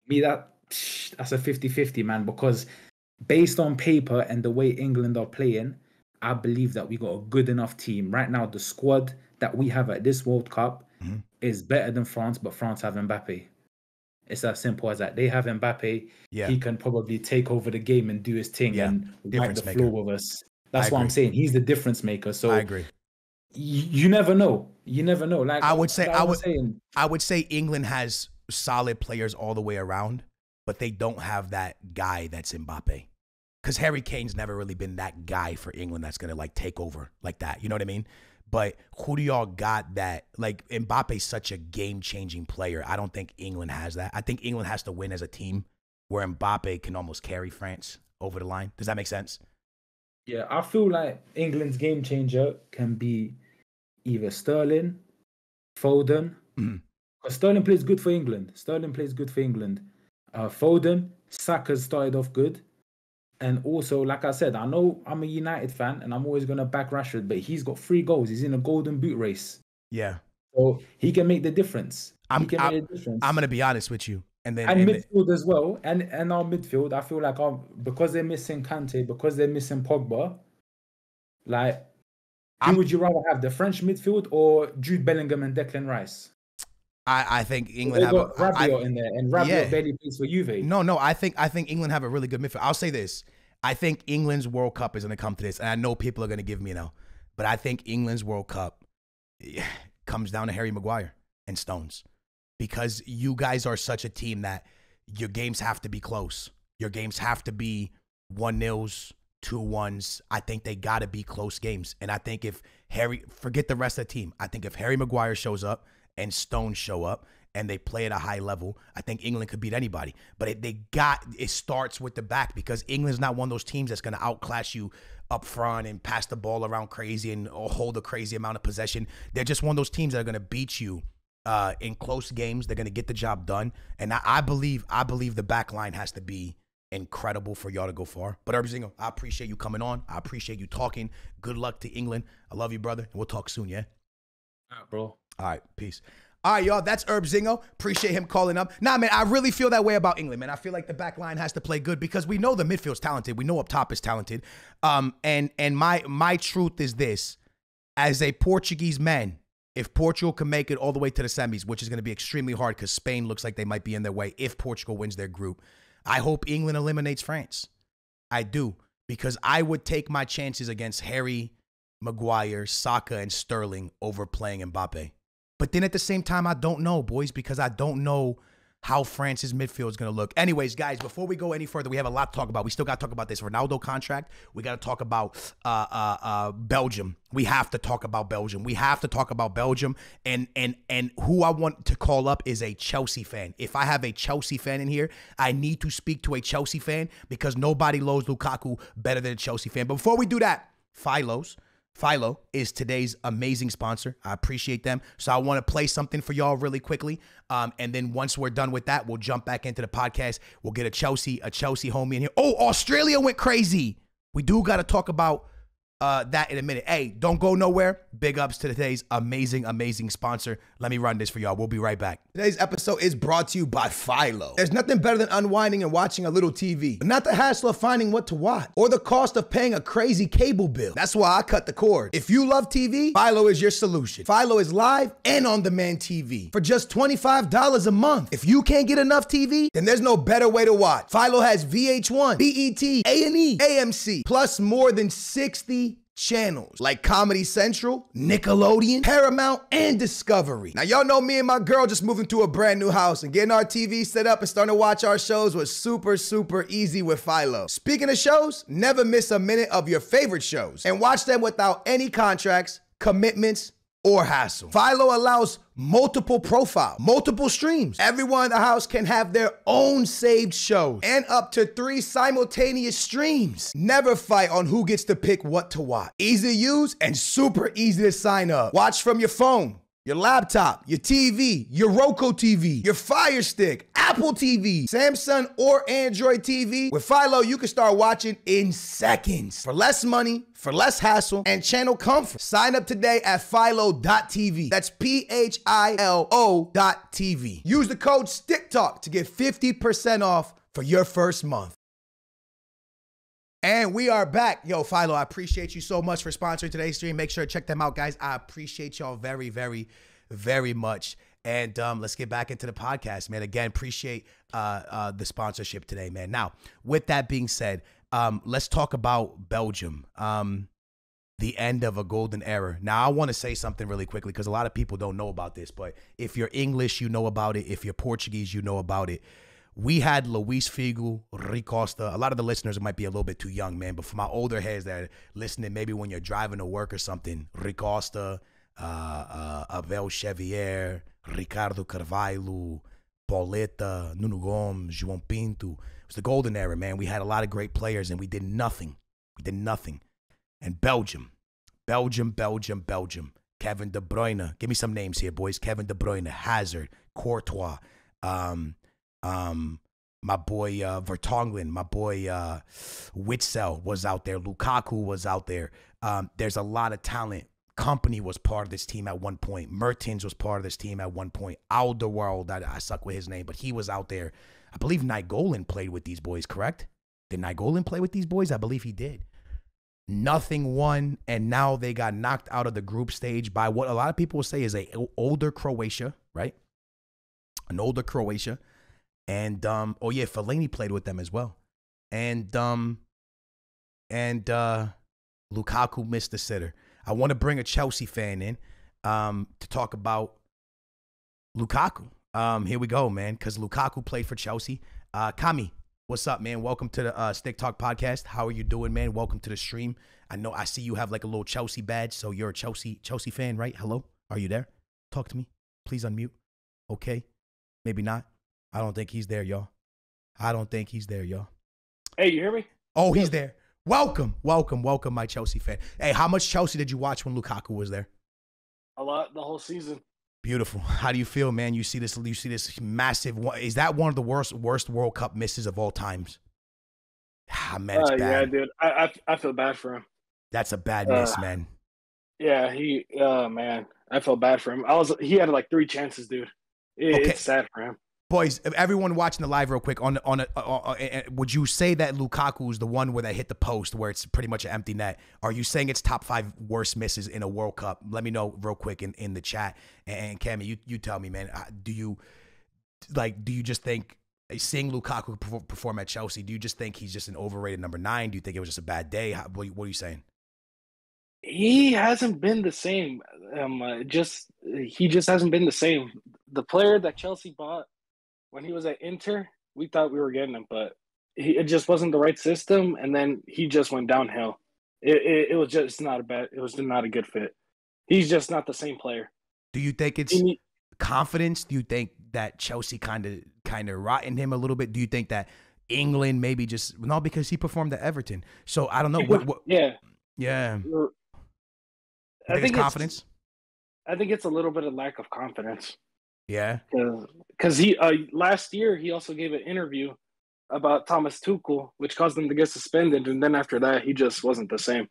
Me, that that's a 50-50, man, because based on paper and the way England are playing, I believe that we got a good enough team. Right now, the squad that we have at this World Cup mm-hmm. is better than France, but France have Mbappe. It's as simple as that. They have Mbappe. Yeah. He can probably take over the game and do his thing yeah. and wipe the maker. floor with us. That's I what agree. I'm saying. He's the difference maker. So I agree. you never know. You never know. Like I would say, I would, I would say England has solid players all the way around but they don't have that guy that's Mbappe. Because Harry Kane's never really been that guy for England that's going to like take over like that. You know what I mean? But who do y'all got that? Like Mbappe's such a game changing player. I don't think England has that. I think England has to win as a team where Mbappe can almost carry France over the line. Does that make sense? Yeah, I feel like England's game changer can be either Sterling, Foden. Mm. Mm-hmm. Because Sterling plays good for England. Sterling plays good for England. Uh, Foden, Saka started off good. And also, like I said, I know I'm a United fan and I'm always going to back Rashford, but he's got three goals. He's in a golden boot race. Yeah. So he can make the difference. I'm, I'm, I'm going to be honest with you. And then and, and midfield as well. And and our midfield, I feel like our, because they're missing Kante, because they're missing Pogba, like, I'm, who would you rather have, the French midfield or Jude Bellingham and Declan Rice? I, I think England have got a, Rabiot I, in there and Rabiot yeah. barely plays for Juve. No, no, I think I think England have a really good midfield. I'll say this: I think England's World Cup is going to come to this, and I know people are going to give me now, but I think England's World Cup yeah, comes down to Harry Maguire and Stones because you guys are such a team that your games have to be close. Your games have to be one nils, two ones. I think they got to be close games, and I think if Harry forget the rest of the team, I think if Harry Maguire shows up and Stone show up and they play at a high level, I think England could beat anybody. But it, they got it starts with the back because England's not one of those teams that's going to outclass you up front and pass the ball around crazy and uh, hold a crazy amount of possession. They're just one of those teams that are going to beat you uh, in close games. They're going to get the job done, and I, I, believe I believe the back line has to be incredible for y'all to go far. But Herbie Zingo, I appreciate you coming on. I appreciate you talking. Good luck to England. I love you, brother. And we'll talk soon. Yeah. bro. All right, peace. All right, y'all, that's Herb Zingo. Appreciate him calling up. Nah, man, I really feel that way about England, man. I feel like the back line has to play good because we know the midfield's talented. We know up top is talented. Um, and and my my truth is this: as a Portuguese man, if Portugal can make it all the way to the semis, which is going to be extremely hard because Spain looks like they might be in their way if Portugal wins their group, I hope England eliminates France. I do because I would take my chances against Harry, Maguire, Saka, and Sterling over playing Mbappe. But then at the same time, I don't know, boys, because I don't know how France's midfield is going to look. Anyways, guys, before we go any further, we have a lot to talk about. We still got to talk about this Ronaldo contract. We got to talk about uh, uh, uh, Belgium. We have to talk about Belgium. We have to talk about Belgium. And and and who I want to call up is a Chelsea fan. If I have a Chelsea fan in here, I need to speak to a Chelsea fan because nobody loves Lukaku better than a Chelsea fan. But before we do that, Philos. Philo is today's amazing sponsor. I appreciate them. So I want to play something for y'all really quickly. Um, and then once we're done with that, we'll jump back into the podcast. We'll get a Chelsea, a Chelsea homie in here. Oh, Australia went crazy. We do got to talk about uh, that in a minute. Hey, don't go nowhere. Big ups to today's amazing, amazing sponsor. Let me run this for y'all. We'll be right back. Today's episode is brought to you by Philo. There's nothing better than unwinding and watching a little TV, but not the hassle of finding what to watch or the cost of paying a crazy cable bill. That's why I cut the cord. If you love TV, Philo is your solution. Philo is live and on demand TV for just $25 a month. If you can't get enough TV, then there's no better way to watch. Philo has VH1, BET, A&E, AMC, plus more than 60 channels like Comedy Central, Nickelodeon, Paramount, and Discovery. Now, y'all know me and my girl just moving to a brand new house and getting our TV set up and starting to watch our shows was super, super easy with Philo. Speaking of shows, never miss a minute of your favorite shows and watch them without any contracts, commitments, or hassle. Philo allows multiple profiles, multiple streams. Everyone in the house can have their own saved shows and up to three simultaneous streams. Never fight on who gets to pick what to watch. Easy to use and super easy to sign up. Watch from your phone your laptop, your TV, your Roku TV, your Fire Stick, Apple TV, Samsung or Android TV. With Philo, you can start watching in seconds for less money, for less hassle, and channel comfort. Sign up today at philo.tv. That's P H I L O.tv. Use the code STICKTALK to get 50% off for your first month. And we are back. Yo, Philo, I appreciate you so much for sponsoring today's stream. Make sure to check them out, guys. I appreciate y'all very, very, very much. And um, let's get back into the podcast, man. Again, appreciate uh, uh, the sponsorship today, man. Now, with that being said, um, let's talk about Belgium, um, the end of a golden era. Now, I want to say something really quickly because a lot of people don't know about this, but if you're English, you know about it. If you're Portuguese, you know about it we had Luis Figo, Rui Costa. A lot of the listeners might be a little bit too young, man, but for my older heads that are listening, maybe when you're driving to work or something, Rui Costa, uh, uh, Abel Xavier, Ricardo Carvalho, Pauleta, Nuno Gomes, João Pinto. It was the golden era, man. We had a lot of great players and we did nothing. We did nothing. And Belgium, Belgium, Belgium, Belgium. Kevin De Bruyne. Give me some names here, boys. Kevin De Bruyne, Hazard, Courtois. Um, um, my boy uh, Vertonghen, my boy uh, Witzel was out there. Lukaku was out there. Um, there's a lot of talent. Company was part of this team at one point. Mertens was part of this team at one point. Alderweireld, I, I suck with his name, but he was out there. I believe Nigolin played with these boys, correct? Did Nigolin play with these boys? I believe he did. Nothing won, and now they got knocked out of the group stage by what a lot of people say is a older Croatia, right? An older Croatia and um, oh yeah, Fellaini played with them as well, and um, and uh, Lukaku missed the sitter. I want to bring a Chelsea fan in um, to talk about Lukaku. Um, here we go, man, because Lukaku played for Chelsea. Uh, Kami, what's up, man? Welcome to the uh, Stick Talk podcast. How are you doing, man? Welcome to the stream. I know I see you have like a little Chelsea badge, so you're a Chelsea Chelsea fan, right? Hello, are you there? Talk to me, please. Unmute. Okay, maybe not. I don't think he's there, y'all. I don't think he's there, y'all. Hey, you hear me? Oh, he's there. Welcome, welcome, welcome, my Chelsea fan. Hey, how much Chelsea did you watch when Lukaku was there? A lot, the whole season. Beautiful. How do you feel, man? You see this? You see this massive? is that one of the worst, worst World Cup misses of all times? Ah, man, it's uh, bad. Yeah, dude, I, I, I feel bad for him. That's a bad uh, miss, man. Yeah, he. Oh man, I felt bad for him. I was. He had like three chances, dude. It, okay. It's sad for him boys, everyone watching the live real quick on on, a, on a, would you say that Lukaku is the one where they hit the post where it's pretty much an empty net? Are you saying it's top five worst misses in a World Cup? Let me know real quick in, in the chat. And Cammy, you you tell me, man, uh, do you like do you just think uh, seeing Lukaku perform at Chelsea? Do you just think he's just an overrated number nine? Do you think it was just a bad day? How, what, what are you saying? he hasn't been the same. Um, uh, just uh, he just hasn't been the same. The player that Chelsea bought when he was at Inter, we thought we were getting him, but he, it just wasn't the right system. And then he just went downhill. It, it, it was just not a bad. It was not a good fit. He's just not the same player. Do you think it's he, confidence? Do you think that Chelsea kind of kind of rotten him a little bit? Do you think that England maybe just no because he performed at Everton. So I don't know what, what yeah yeah. I think, think confidence. I think it's a little bit of lack of confidence. Yeah, because he uh, last year he also gave an interview about Thomas Tuchel, which caused him to get suspended, and then after that he just wasn't the same.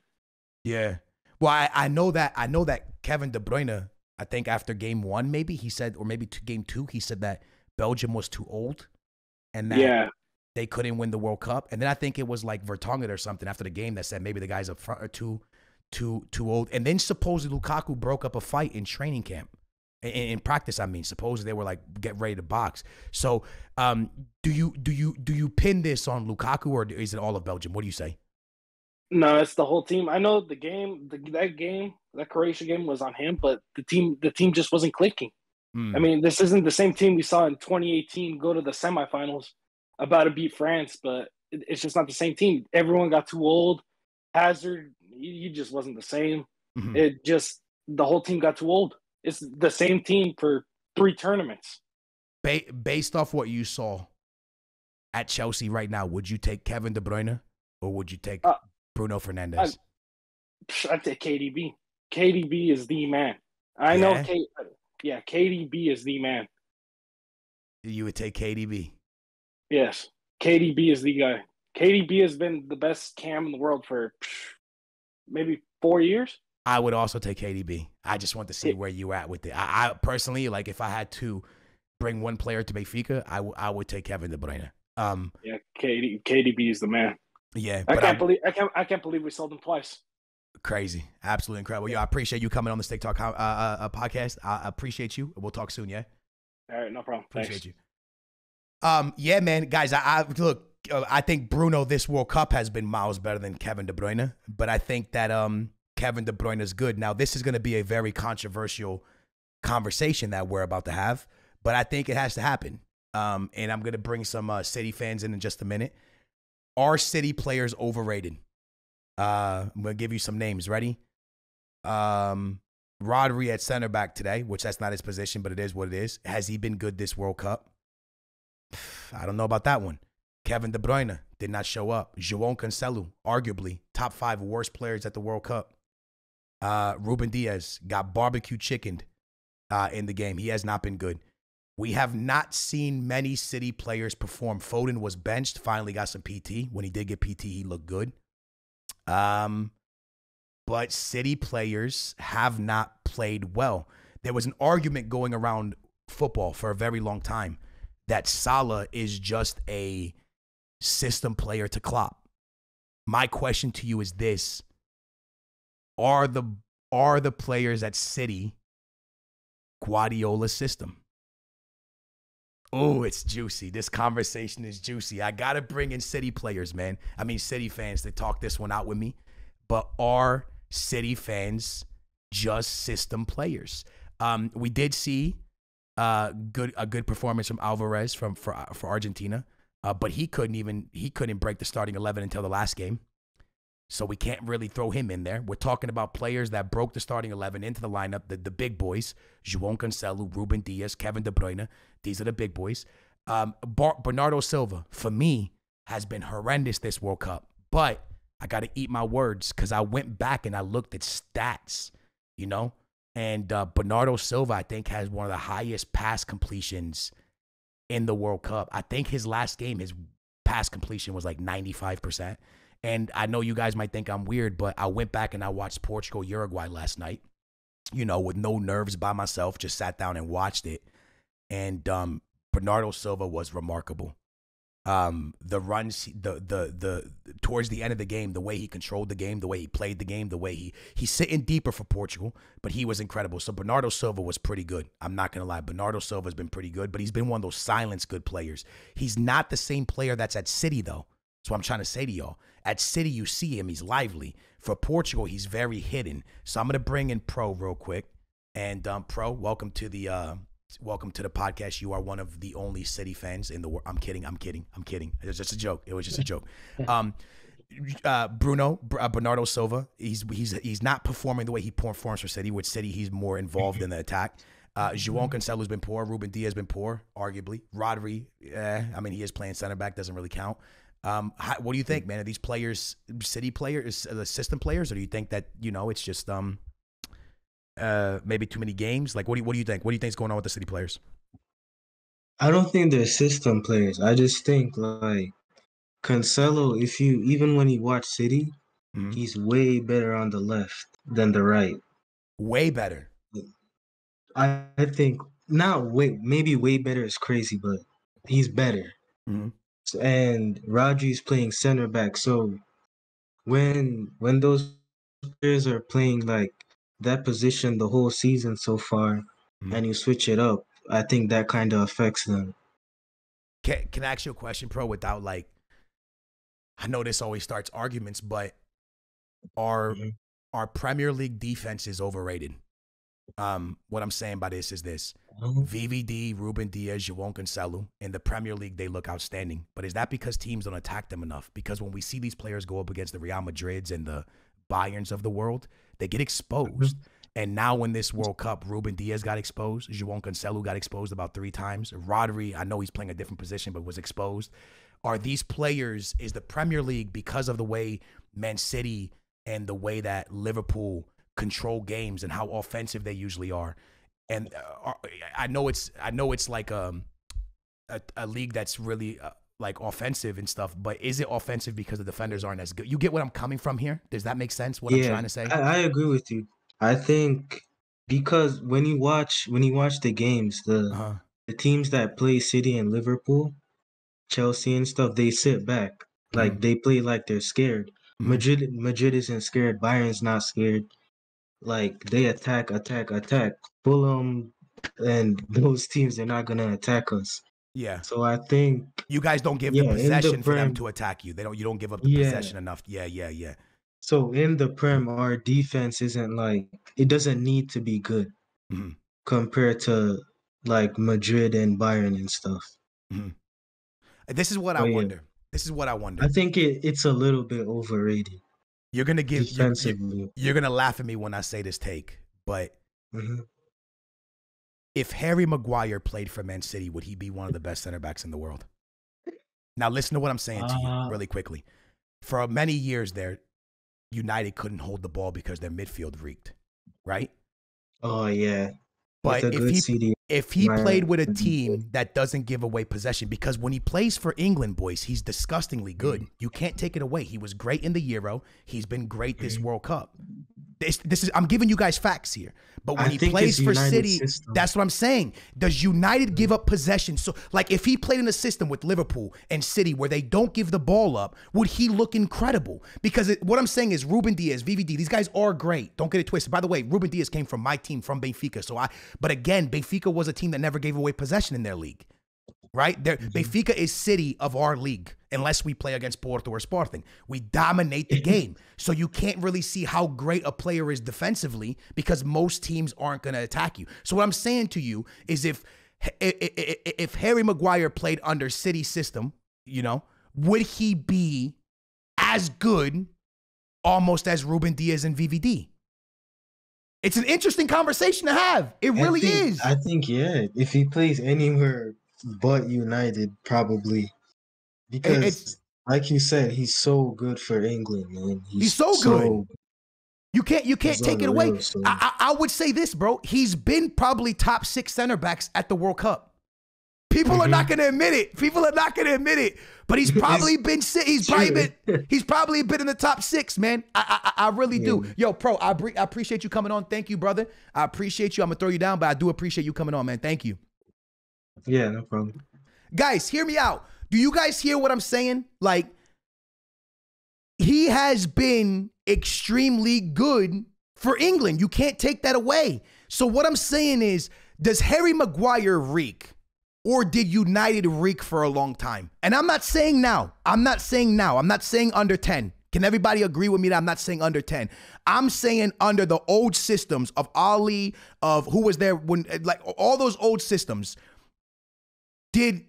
Yeah, well, I, I know that I know that Kevin De Bruyne. I think after game one, maybe he said, or maybe to game two, he said that Belgium was too old, and that yeah. they couldn't win the World Cup. And then I think it was like Vertonghen or something after the game that said maybe the guys up front are too, too, too old. And then supposedly Lukaku broke up a fight in training camp in, in, practice i mean suppose they were like get ready to box so um, do you do you do you pin this on lukaku or is it all of belgium what do you say no it's the whole team i know the game the, that game that croatia game was on him but the team the team just wasn't clicking mm. i mean this isn't the same team we saw in 2018 go to the semifinals about to beat france but it, it's just not the same team everyone got too old hazard he, he just wasn't the same mm-hmm. it just the whole team got too old it's the same team for three tournaments. Ba- based off what you saw at Chelsea right now, would you take Kevin De Bruyne or would you take uh, Bruno Fernandez? I, I take KDB. KDB is the man. I yeah. know. K, yeah, KDB is the man. You would take KDB. Yes, KDB is the guy. KDB has been the best cam in the world for maybe four years. I would also take KDB. I just want to see where you at with it. I, I personally like if I had to bring one player to Benfica, I, w- I would take Kevin De Bruyne. Um, yeah, KD, KDB is the man. Yeah, I can't I'm, believe I can't I can't believe we sold him twice. Crazy, absolutely incredible. Yo, I appreciate you coming on the Stick Talk uh, uh, uh, podcast. I appreciate you. We'll talk soon. Yeah. All right, no problem. Appreciate Thanks. you. Um, yeah, man, guys. I, I look. Uh, I think Bruno this World Cup has been miles better than Kevin De Bruyne, but I think that um Kevin De Bruyne is good. Now, this is going to be a very controversial conversation that we're about to have, but I think it has to happen. Um, and I'm going to bring some uh, City fans in in just a minute. Are City players overrated? Uh, I'm going to give you some names. Ready? Um, Rodri at center back today, which that's not his position, but it is what it is. Has he been good this World Cup? I don't know about that one. Kevin De Bruyne did not show up. João Cancelo, arguably top five worst players at the World Cup. Uh, Ruben Diaz got barbecue chickened uh, in the game. He has not been good. We have not seen many City players perform. Foden was benched, finally got some PT. When he did get PT, he looked good. Um, but City players have not played well. There was an argument going around football for a very long time that Salah is just a system player to Klopp. My question to you is this are the are the players at City Guardiola system? Oh, it's juicy. This conversation is juicy. I gotta bring in City players, man. I mean City fans to talk this one out with me. But are City fans just system players? Um, we did see uh, good a good performance from Alvarez from for for Argentina, uh, but he couldn't even he couldn't break the starting eleven until the last game. So we can't really throw him in there. We're talking about players that broke the starting 11 into the lineup, the, the big boys, Juan Cancelo, Ruben Diaz, Kevin De Bruyne. These are the big boys. Um, Bar- Bernardo Silva, for me, has been horrendous this World Cup. But I got to eat my words because I went back and I looked at stats, you know? And uh, Bernardo Silva, I think, has one of the highest pass completions in the World Cup. I think his last game, his pass completion was like 95%. And I know you guys might think I'm weird, but I went back and I watched Portugal Uruguay last night, you know, with no nerves by myself, just sat down and watched it. And um, Bernardo Silva was remarkable. Um, the runs, the, the, the, the, towards the end of the game, the way he controlled the game, the way he played the game, the way he, he's sitting deeper for Portugal, but he was incredible. So Bernardo Silva was pretty good. I'm not going to lie. Bernardo Silva has been pretty good, but he's been one of those silence good players. He's not the same player that's at City, though. That's what I'm trying to say to y'all. At City, you see him. He's lively. For Portugal, he's very hidden. So I'm going to bring in Pro real quick. And um, Pro, welcome to the uh, welcome to the podcast. You are one of the only City fans in the world. I'm kidding. I'm kidding. I'm kidding. It was just a joke. It was just a joke. Um, uh, Bruno uh, Bernardo Silva. He's he's he's not performing the way he performs for City. With City, he's more involved in the attack. Uh, Juan Cancelo's been poor. Ruben Diaz has been poor, arguably. Rodri, eh, I mean, he is playing center back, doesn't really count. Um, how, what do you think, mm. man? Are these players city players, uh, the system players, or do you think that you know it's just um, uh, maybe too many games? Like, what do you, what do you think? What do you think's going on with the city players? I don't think they're system players. I just think like Cancelo, if you even when you watch City, mm-hmm. he's way better on the left than the right. Way better. I, I think not way maybe way better is crazy, but he's better. Mm-hmm and Rodri's playing center back. So when when those players are playing like that position the whole season so far, mm-hmm. and you switch it up, I think that kind of affects them. Can Can I ask you a question, Pro? Without like, I know this always starts arguments, but are mm-hmm. are Premier League defenses overrated? Um, what I'm saying by this is this mm-hmm. VVD, Ruben Diaz, Juan Cancelo in the Premier League, they look outstanding. But is that because teams don't attack them enough? Because when we see these players go up against the Real Madrids and the Bayerns of the world, they get exposed. Mm-hmm. And now in this World Cup, Ruben Diaz got exposed. Juan Cancelo got exposed about three times. Rodri, I know he's playing a different position, but was exposed. Are these players, is the Premier League, because of the way Man City and the way that Liverpool control games and how offensive they usually are. And uh, I know it's I know it's like um, a a league that's really uh, like offensive and stuff, but is it offensive because the defenders aren't as good? You get what I'm coming from here? Does that make sense? What yeah, I'm trying to say? I, I agree with you. I think because when you watch when you watch the games, the uh-huh. the teams that play City and Liverpool, Chelsea and stuff, they sit back. Like mm-hmm. they play like they're scared. Mm-hmm. Madrid Madrid isn't scared. Bayern's not scared. Like they attack, attack, attack. Fulham and those teams they're not gonna attack us. Yeah. So I think you guys don't give yeah, possession the for them to attack you. They don't. You don't give up the yeah. possession enough. Yeah, yeah, yeah. So in the prem, our defense isn't like it doesn't need to be good mm-hmm. compared to like Madrid and Bayern and stuff. Mm-hmm. This is what I yeah. wonder. This is what I wonder. I think it, it's a little bit overrated. You're gonna give defensively. You're, gonna laugh at me when I say this take, but mm-hmm. if Harry Maguire played for Man City, would he be one of the best center backs in the world? Now listen to what I'm saying uh, to you uh, really quickly. For many years there, United couldn't hold the ball because their midfield reeked, right? Oh yeah. But if he, if he played with a mm-hmm. team that doesn't give away possession, because when he plays for England, boys, he's disgustingly mm-hmm. good. You can't take it away. He was great in the Euro. He's been great this World Cup. This, this is I'm giving you guys facts here. But when I he plays for City, system. that's what I'm saying. Does United mm-hmm. give up possession? So like if he played in a system with Liverpool and City where they don't give the ball up, would he look incredible? Because it, what I'm saying is Ruben Diaz, VVD, these guys are great. Don't get it twisted. By the way, Ruben Diaz came from my team from Benfica. So I but again, Benfica was was a team that never gave away possession in their league, right? There, mm mm-hmm. is city of our league unless we play against Porto or Sporting. We dominate the mm-hmm. game. So you can't really see how great a player is defensively because most teams aren't going to attack you. So what I'm saying to you is if if Harry Maguire played under City system, you know, would he be as good almost as Ruben Diaz and VVD? it's an interesting conversation to have. It really I think, is. I think yeah. If he plays anywhere but United, probably because it's, like you said, he's so good for England, man. He's, he's so, so good. You can't you can't take it away. so. I, I, I would say this, bro. He's been probably top six center backs at the World Cup. People mm-hmm. are not mm-hmm. going to admit it. People are not going to admit it. But he's probably been he's true. probably been he's probably been in the top six, man. I I, I really yeah. do. Mm. Yo, pro, I, bre- I appreciate you coming on. Thank you, brother. I appreciate you. I'm gonna throw you down, but I do appreciate you coming on, man. Thank you. Yeah, no problem. Guys, hear me out. Do you guys hear what I'm saying? Like, he has been extremely good for England. You can't take that away. So what I'm saying is, does Harry Maguire reek? or did United reek for a long time? And I'm not saying now. I'm not saying now. I'm not saying under 10. Can everybody agree with me that I'm not saying under 10? I'm saying under the old systems of Ali, of who was there when, like all those old systems. Did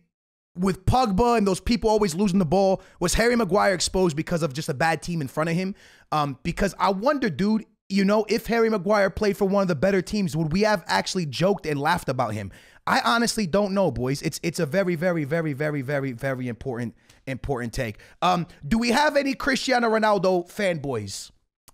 with Pogba and those people always losing the ball, was Harry Maguire exposed because of just a bad team in front of him? Um, because I wonder, dude, you know, if Harry Maguire played for one of the better teams, would we have actually joked and laughed about him? I honestly don't know, boys. It's it's a very, very, very, very, very, very important important take. Um, do we have any Cristiano Ronaldo fanboys?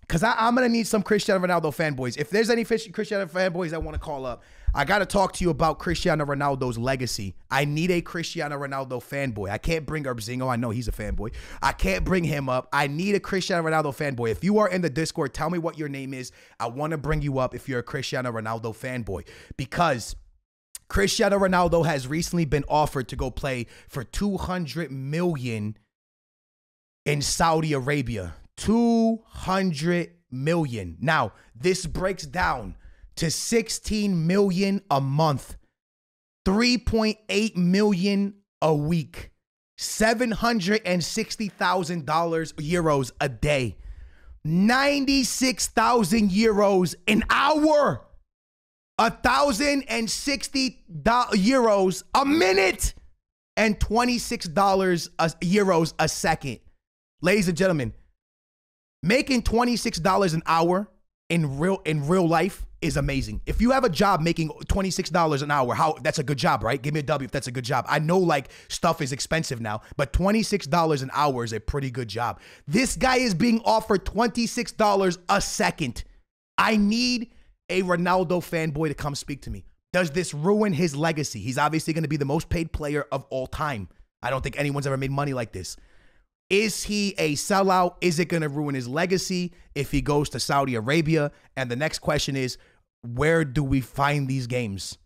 Cause I, am gonna need some Cristiano Ronaldo fanboys. If there's any Cristiano fanboys that want to call up, I gotta talk to you about Cristiano Ronaldo's legacy. I need a Cristiano Ronaldo fanboy. I can't bring Erzingo. I know he's a fanboy. I can't bring him up. I need a Cristiano Ronaldo fanboy. If you are in the Discord, tell me what your name is. I want to bring you up if you're a Cristiano Ronaldo fanboy because Cristiano Ronaldo has recently been offered to go play for 200 million in Saudi Arabia. 200 million. Now, this breaks down to 16 million a month, 3.8 million a week, $760,000 euros a day, 96,000 euros an hour a thousand and sixty euros a minute and twenty-six dollars euros a second. Ladies and gentlemen, making twenty-six dollars an hour in real in real life is amazing. If you have a job making $26 an hour, how that's a good job, right? Give me a W if that's a good job. I know like stuff is expensive now, but $26 an hour is a pretty good job. This guy is being offered $26 a second. I need a Ronaldo fanboy to come speak to me. Does this ruin his legacy? He's obviously going to be the most paid player of all time. I don't think anyone's ever made money like this. Is he a sellout? Is it going to ruin his legacy if he goes to Saudi Arabia? And the next question is where do we find these games?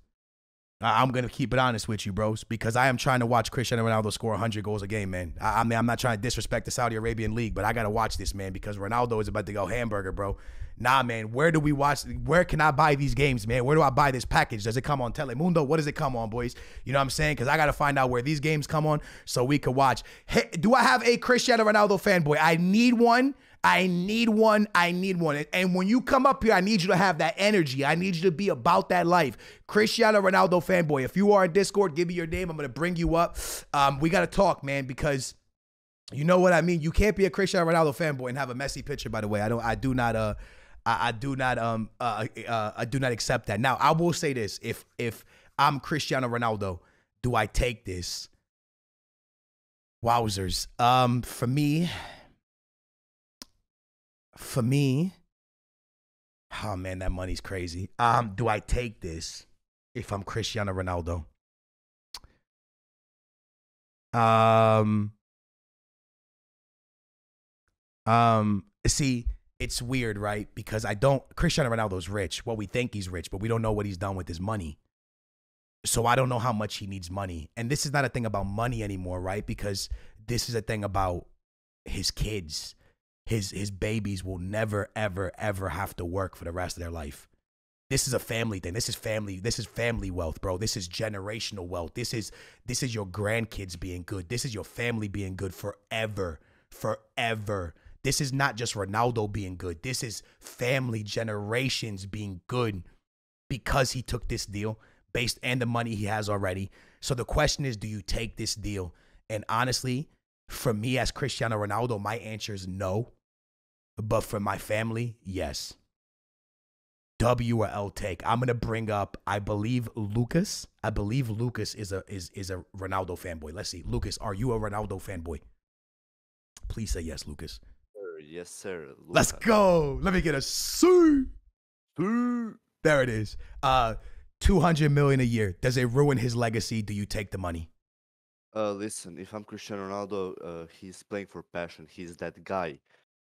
I'm gonna keep it honest with you, bros, because I am trying to watch Cristiano Ronaldo score 100 goals a game, man. I, I mean, I'm not trying to disrespect the Saudi Arabian league, but I gotta watch this, man, because Ronaldo is about to go hamburger, bro. Nah, man, where do we watch? Where can I buy these games, man? Where do I buy this package? Does it come on Telemundo? What does it come on, boys? You know what I'm saying? Because I gotta find out where these games come on so we can watch. Hey, do I have a Cristiano Ronaldo fanboy? I need one. I need one. I need one. And when you come up here, I need you to have that energy. I need you to be about that life. Cristiano Ronaldo fanboy. If you are in Discord, give me your name. I'm going to bring you up. Um, we got to talk, man, because you know what I mean? You can't be a Cristiano Ronaldo fanboy and have a messy picture, by the way. I don't, I do not, uh, I, I do not, um, uh, uh, uh, I do not accept that. Now, I will say this. If, if I'm Cristiano Ronaldo, do I take this? Wowzers. Um, for me, for me, oh man, that money's crazy. Um, do I take this if I'm Cristiano Ronaldo? Um, um, see, it's weird, right? Because I don't Cristiano Ronaldo's rich. Well, we think he's rich, but we don't know what he's done with his money. So I don't know how much he needs money. And this is not a thing about money anymore, right? Because this is a thing about his kids his his babies will never ever ever have to work for the rest of their life this is a family thing this is family this is family wealth bro this is generational wealth this is this is your grandkids being good this is your family being good forever forever this is not just ronaldo being good this is family generations being good because he took this deal based and the money he has already so the question is do you take this deal and honestly for me as cristiano ronaldo my answer is no but for my family, yes. W or L take. I'm gonna bring up. I believe Lucas. I believe Lucas is a is is a Ronaldo fanboy. Let's see. Lucas, are you a Ronaldo fanboy? Please say yes, Lucas. Yes, sir. Lucas. Let's go. Let me get a suit. There it is. Uh, two hundred million a year. Does it ruin his legacy? Do you take the money? Uh, listen. If I'm Cristiano Ronaldo, uh, he's playing for passion. He's that guy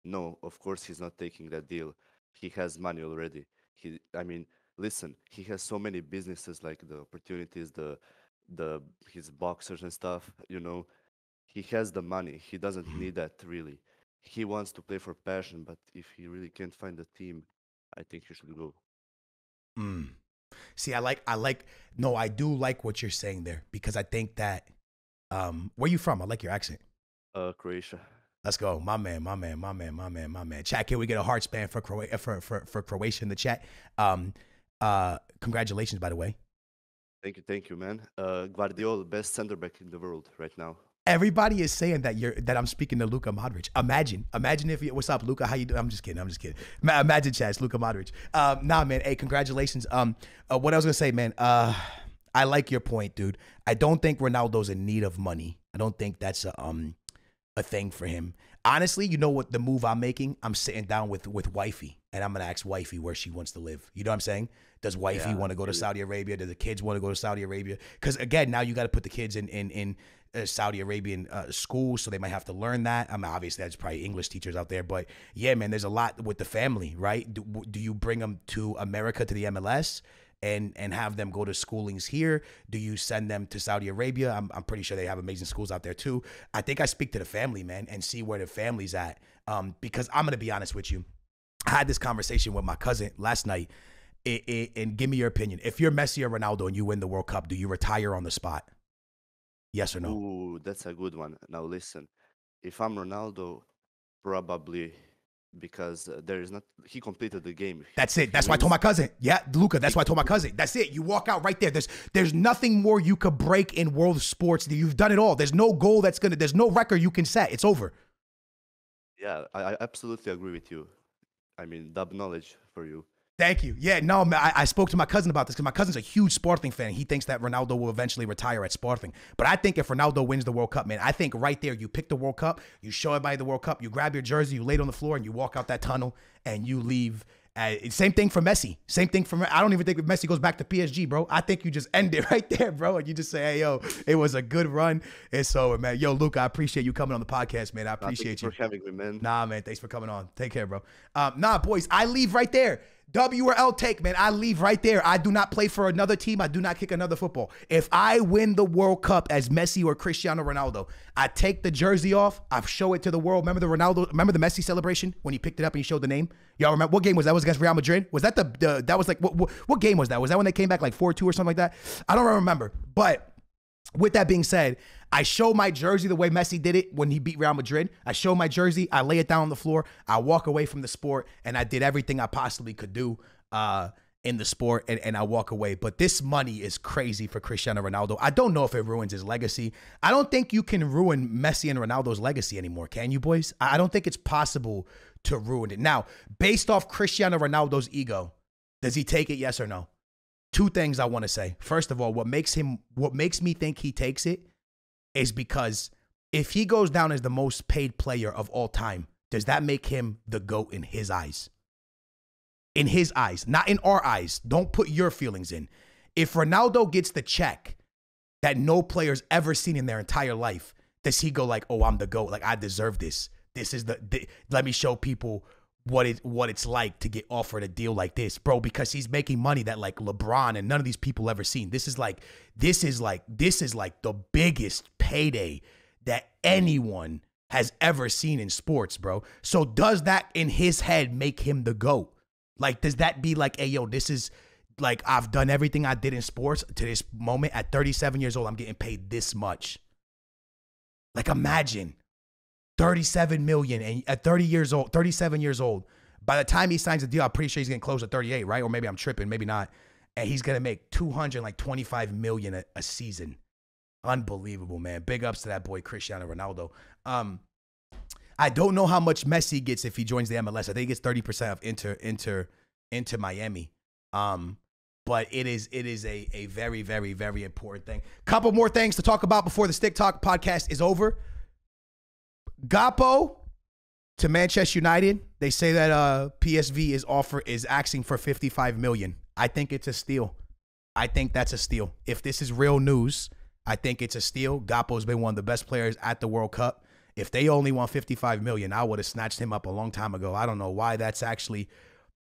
no, of course he's not taking that deal. He has money already. He, I mean, listen, he has so many businesses, like the opportunities, the, the his boxers and stuff. You know, he has the money. He doesn't mm-hmm. need that really. He wants to play for passion, but if he really can't find a team, I think he should go. Mm. See, I like, I like, no, I do like what you're saying there because I think that, um, where you from? I like your accent. Uh, Croatia. Let's go, my man, my man, my man, my man, my man. Chat, can we get a heart span for Croatia for, for for Croatia in the chat? Um, uh, congratulations, by the way. Thank you, thank you, man. Uh, Guardiola, best center back in the world right now. Everybody is saying that you're that I'm speaking to Luka Modric. Imagine, imagine if you, what's up, Luka? How you doing? I'm just kidding. I'm just kidding. Ma- imagine, Chaz, Luka Modric. Um, nah, man. Hey, congratulations. Um, uh, what I was gonna say, man. Uh, I like your point, dude. I don't think Ronaldo's in need of money. I don't think that's a um a thing for him. Honestly, you know what the move I'm making? I'm sitting down with with wifey and I'm gonna ask wifey where she wants to live. You know what I'm saying? Does wifey yeah, want to go to Saudi Arabia? Do the kids want to go to Saudi Arabia? Because again, now you got to put the kids in in in uh, Saudi Arabian uh, so they might have to learn that. I mean, obviously, that's probably English teachers out there, but yeah, man, there's a lot with the family, right? Do, do you bring them to America to the MLS? and and have them go to schoolings here? Do you send them to Saudi Arabia? I'm, I'm pretty sure they have amazing schools out there too. I think I speak to the family, man, and see where the family's at. Um, because I'm gonna be honest with you, I had this conversation with my cousin last night. It, it, and give me your opinion. If you're Messi or Ronaldo and you win the World Cup, do you retire on the spot? Yes or no? Ooh, that's a good one. Now listen, if I'm Ronaldo, probably because uh, there is not he completed the game. That's it. That's why I told my cousin. Yeah, Luca. That's why I told my cousin. That's it. You walk out right there. There's there's nothing more you could break in world sports. You've done it all. There's no goal that's gonna. There's no record you can set. It's over. Yeah, I, I absolutely agree with you. I mean, dub knowledge for you. Thank you. Yeah, no, man, I, I spoke to my cousin about this because my cousin's a huge Sporting fan. He thinks that Ronaldo will eventually retire at Sporting. But I think if Ronaldo wins the World Cup, man, I think right there, you pick the World Cup, you show everybody the World Cup, you grab your jersey, you lay it on the floor, and you walk out that tunnel and you leave. Uh, same thing for Messi. Same thing for. I don't even think Messi goes back to PSG, bro. I think you just end it right there, bro, and you just say, "Hey, yo, it was a good run." It's over, man. Yo, Luke, I appreciate you coming on the podcast, man. I appreciate you for having me, man. Nah, man, thanks for coming on. Take care, bro. Um, nah, boys, I leave right there. W or L take, man. I leave right there. I do not play for another team. I do not kick another football. If I win the World Cup as Messi or Cristiano Ronaldo, I take the jersey off. I show it to the world. Remember the Ronaldo? Remember the Messi celebration when he picked it up and he showed the name? Y'all remember what game was that? Was against Real Madrid? Was that the, the that was like what, what, what game was that? Was that when they came back like four two or something like that? I don't remember, but with that being said, I show my jersey the way Messi did it when he beat Real Madrid. I show my jersey, I lay it down on the floor, I walk away from the sport, and I did everything I possibly could do uh, in the sport, and, and I walk away. But this money is crazy for Cristiano Ronaldo. I don't know if it ruins his legacy. I don't think you can ruin Messi and Ronaldo's legacy anymore, can you, boys? I don't think it's possible to ruin it. Now, based off Cristiano Ronaldo's ego, does he take it, yes or no? two things I want to say. First of all, what makes him what makes me think he takes it is because if he goes down as the most paid player of all time, does that make him the GOAT in his eyes? In his eyes, not in our eyes. Don't put your feelings in. If Ronaldo gets the check that no player's ever seen in their entire life, does he go like, "Oh, I'm the GOAT. Like I deserve this. This is the, the let me show people what it what it's like to get offered a deal like this, bro, because he's making money that like LeBron and none of these people ever seen. This is like this is like this is like the biggest payday that anyone has ever seen in sports, bro. So does that in his head make him the GOAT? Like, does that be like, hey, yo, this is like I've done everything I did in sports to this moment at 37 years old, I'm getting paid this much. Like imagine 37 million and at 30 years old, 37 years old. By the time he signs a deal, I'm pretty sure he's getting close to 38, right? Or maybe I'm tripping, maybe not. And he's gonna make 200 like 25 million a, a season. Unbelievable, man. Big ups to that boy Cristiano Ronaldo. Um, I don't know how much Messi gets if he joins the MLS. I think it's 30% of Inter Inter into Miami. Um, but it is it is a a very very very important thing. Couple more things to talk about before the Stick Talk podcast is over. Gapo to Manchester United. They say that uh, PSV is offer is asking for 55 million. I think it's a steal. I think that's a steal. If this is real news, I think it's a steal. Gapo's been one of the best players at the World Cup. If they only want 55 million, I would have snatched him up a long time ago. I don't know why that's actually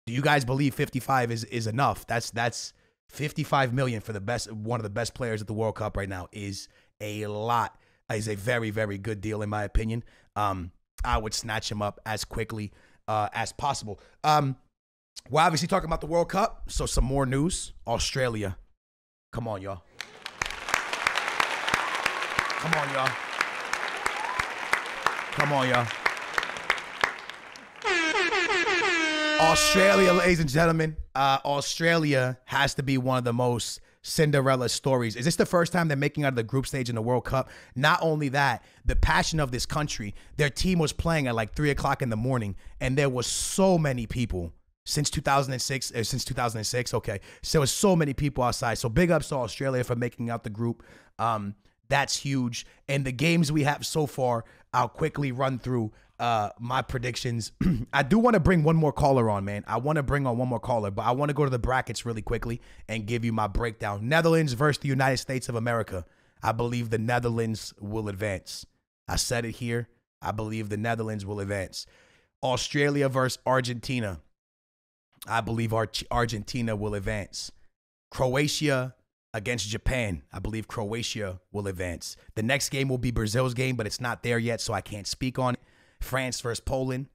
do you guys believe 55 is is enough? That's that's 55 million for the best one of the best players at the World Cup right now is a lot. Is a very very good deal in my opinion um, I would snatch him up as quickly uh, as possible. Um, we're obviously talking about the World Cup, so some more news. Australia. Come on, y'all. Come on, y'all. Come on, y'all. Australia, ladies and gentlemen, uh, Australia has to be one of the most Cinderella stories. Is this the first time they're making out of the group stage in the World Cup? Not only that, the passion of this country. Their team was playing at like three o'clock in the morning, and there was so many people since 2006 uh, since 2006 okay so there was so many people outside so big ups to australia for making out the group um, that's huge and the games we have so far i'll quickly run through uh, my predictions. I do want to bring one more caller on, man. I want to bring on one more caller, but I want to go to the brackets really quickly and give you my breakdown. Netherlands versus the United States of America. I believe the Netherlands will advance. I said it here. I believe the Netherlands will advance. Australia versus Argentina. I believe Ar- Argentina will advance. Croatia against Japan. I believe Croatia will advance. The next game will be Brazil's game, but it's not there yet, so I can't speak on it. France versus Poland.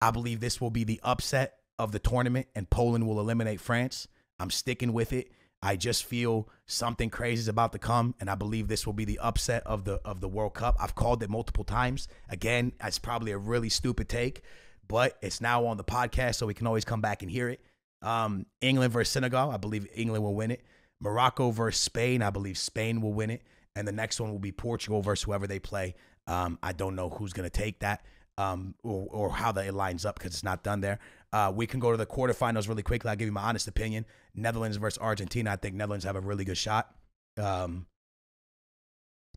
I believe this will be the upset of the tournament, and Poland will eliminate France. I'm sticking with it. I just feel something crazy is about to come, and I believe this will be the upset of the of the World Cup. I've called it multiple times. Again, it's probably a really stupid take, but it's now on the podcast, so we can always come back and hear it. Um, England versus Senegal, I believe England will win it. Morocco versus Spain, I believe Spain will win it, and the next one will be Portugal versus whoever they play. Um, I don't know who's gonna take that um, or, or, how that it lines up because it's not done there. Uh, we can go to the quarterfinals really quickly. I'll give you my honest opinion. Netherlands versus Argentina. I think Netherlands have a really good shot. Um,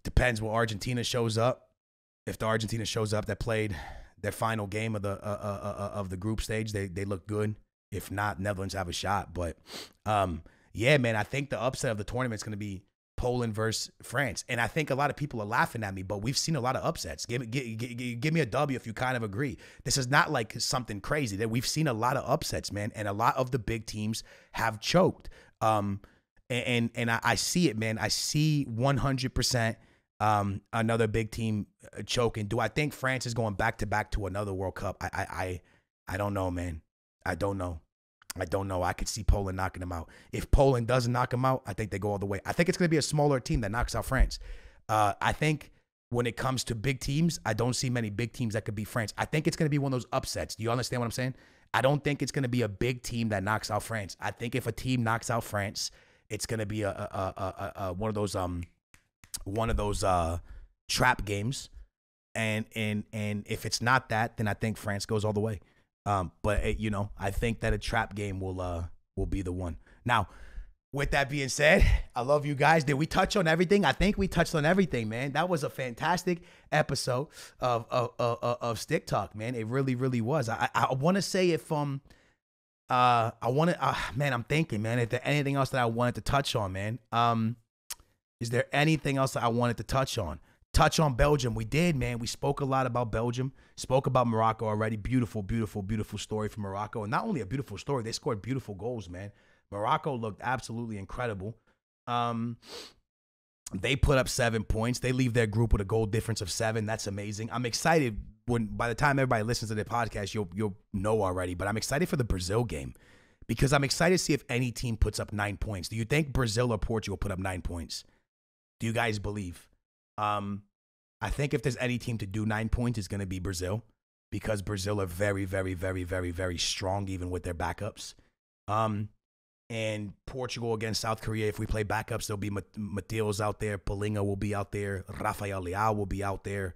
depends where Argentina shows up. If the Argentina shows up that played their final game of the uh, uh, uh, uh of the group stage, they they look good. If not, Netherlands have a shot. But um, yeah, man, I think the upset of the tournament is going to be Poland versus France. And I think a lot of people are laughing at me, but we've seen a lot of upsets. Give, give, give, give me a W if you kind of agree. This is not like something crazy that we've seen a lot of upsets, man. And a lot of the big teams have choked. Um, and, and, and I, I, see it, man. I see 100% um, another big team uh, choking. Do I think France is going back to back to another World Cup? I, I, I, I don't know, man. I don't know. I don't know. I could see Poland knocking them out. If Poland doesn't knock them out, I think they go all the way. I think it's going to be a smaller team that knocks out France. Uh, I think when it comes to big teams, I don't see many big teams that could be France. I think it's going to be one of those upsets. Do you understand what I'm saying? I don't think it's going to be a big team that knocks out France. I think if a team knocks out France, it's going to be a, a, a, a, one of those um one of those uh trap games. And and and if it's not that, then I think France goes all the way. Um, but it, eh, you know, I think that a trap game will uh will be the one. Now, with that being said, I love you guys. Did we touch on everything? I think we touched on everything, man. That was a fantastic episode of of of, of Stick Talk, man. It really, really was. I I want to say if um uh I want to uh, man, I'm thinking, man. If there anything else that I wanted to touch on, man. Um, is there anything else that I wanted to touch on? touch on Belgium. We did, man. We spoke a lot about Belgium, spoke about Morocco already. Beautiful, beautiful, beautiful story from Morocco. And not only a beautiful story, they scored beautiful goals, man. Morocco looked absolutely incredible. Um, they put up seven points. They leave their group with a goal difference of seven. That's amazing. I'm excited when by the time everybody listens to the podcast, you'll you'll know already. But I'm excited for the Brazil game because I'm excited to see if any team puts up nine points. Do you think Brazil or Portugal put up nine points? Do you guys believe? Um, I think if there's any team to do nine points, it's going to be Brazil because Brazil are very, very, very, very, very strong, even with their backups. Um, and Portugal against South Korea, if we play backups, there'll be Mateos out there, Polinga will be out there, Rafael Leao will be out there.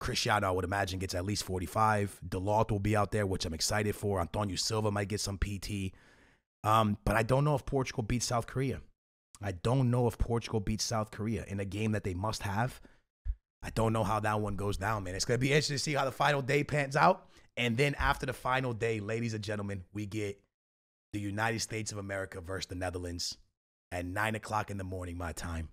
Cristiano, I would imagine, gets at least 45. Delort will be out there, which I'm excited for. Antonio Silva might get some PT. Um, but I don't know if Portugal beats South Korea. I don't know if Portugal beats South Korea in a game that they must have. I don't know how that one goes down, man. It's going to be interesting to see how the final day pans out. And then after the final day, ladies and gentlemen, we get the United States of America versus the Netherlands at nine o'clock in the morning, my time.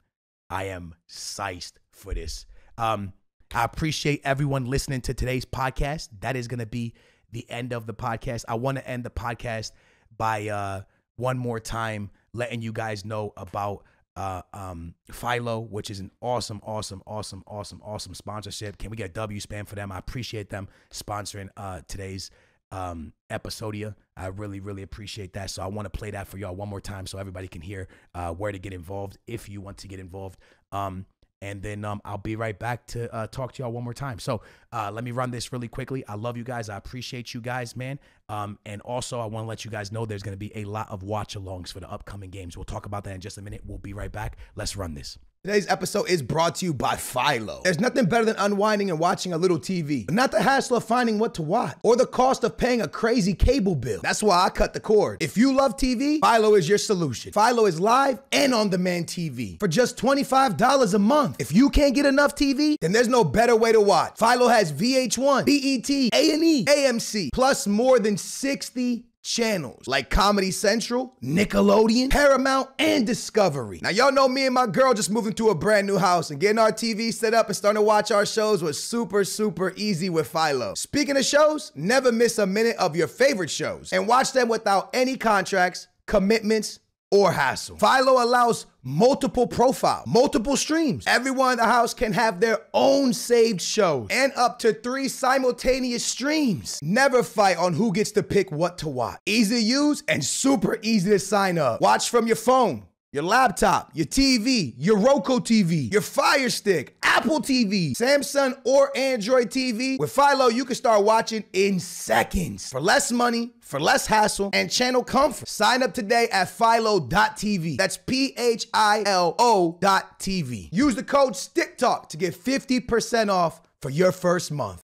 I am sized for this. Um, I appreciate everyone listening to today's podcast. That is going to be the end of the podcast. I want to end the podcast by uh, one more time letting you guys know about uh, um, Philo, which is an awesome, awesome, awesome, awesome, awesome sponsorship. Can we get W spam for them? I appreciate them sponsoring uh, today's um, episodia. I really, really appreciate that. So I want to play that for y'all one more time so everybody can hear uh, where to get involved if you want to get involved. Um, and then um, I'll be right back to uh, talk to y'all one more time. So uh, let me run this really quickly. I love you guys. I appreciate you guys, man. Um, and also, I want to let you guys know there's going to be a lot of watch alongs for the upcoming games. We'll talk about that in just a minute. We'll be right back. Let's run this. Today's episode is brought to you by Philo. There's nothing better than unwinding and watching a little TV, but not the hassle of finding what to watch or the cost of paying a crazy cable bill. That's why I cut the cord. If you love TV, Philo is your solution. Philo is live and on demand TV for just $25 a month. If you can't get enough TV, then there's no better way to watch. Philo has VH1, BET, A&E, AMC, plus more than 60 channels like Comedy Central, Nickelodeon, Paramount, and Discovery. Now, y'all know me and my girl just moving to a brand new house and getting our TV set up and starting to watch our shows was super, super easy with Philo. Speaking of shows, never miss a minute of your favorite shows and watch them without any contracts, commitments, or hassle. Philo allows multiple profiles, multiple streams. Everyone in the house can have their own saved shows and up to three simultaneous streams. Never fight on who gets to pick what to watch. Easy to use and super easy to sign up. Watch from your phone your laptop, your TV, your Roku TV, your Fire Stick, Apple TV, Samsung or Android TV. With Philo, you can start watching in seconds for less money, for less hassle, and channel comfort. Sign up today at philo.tv. That's P H I L O dot TV. Use the code STICKTALK to get 50% off for your first month.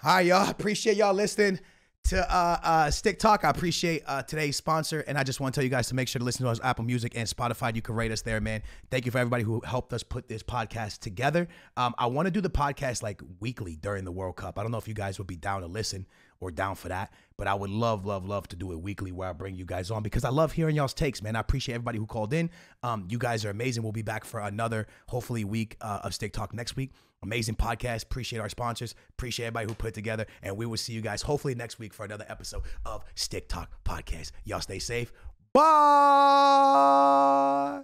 Hi, y'all. Appreciate y'all listening to uh, uh, Stick Talk. I appreciate uh, today's sponsor, and I just want to tell you guys to make sure to listen to us Apple Music and Spotify. You can rate us there, man. Thank you for everybody who helped us put this podcast together. Um, I want to do the podcast like weekly during the World Cup. I don't know if you guys would be down to listen or down for that. But I would love, love, love to do it weekly where I bring you guys on because I love hearing y'all's takes, man. I appreciate everybody who called in. Um, you guys are amazing. We'll be back for another, hopefully, week uh, of Stick Talk next week. Amazing podcast. Appreciate our sponsors. Appreciate everybody who put together. And we will see you guys hopefully next week for another episode of Stick Talk Podcast. Y'all stay safe. Bye.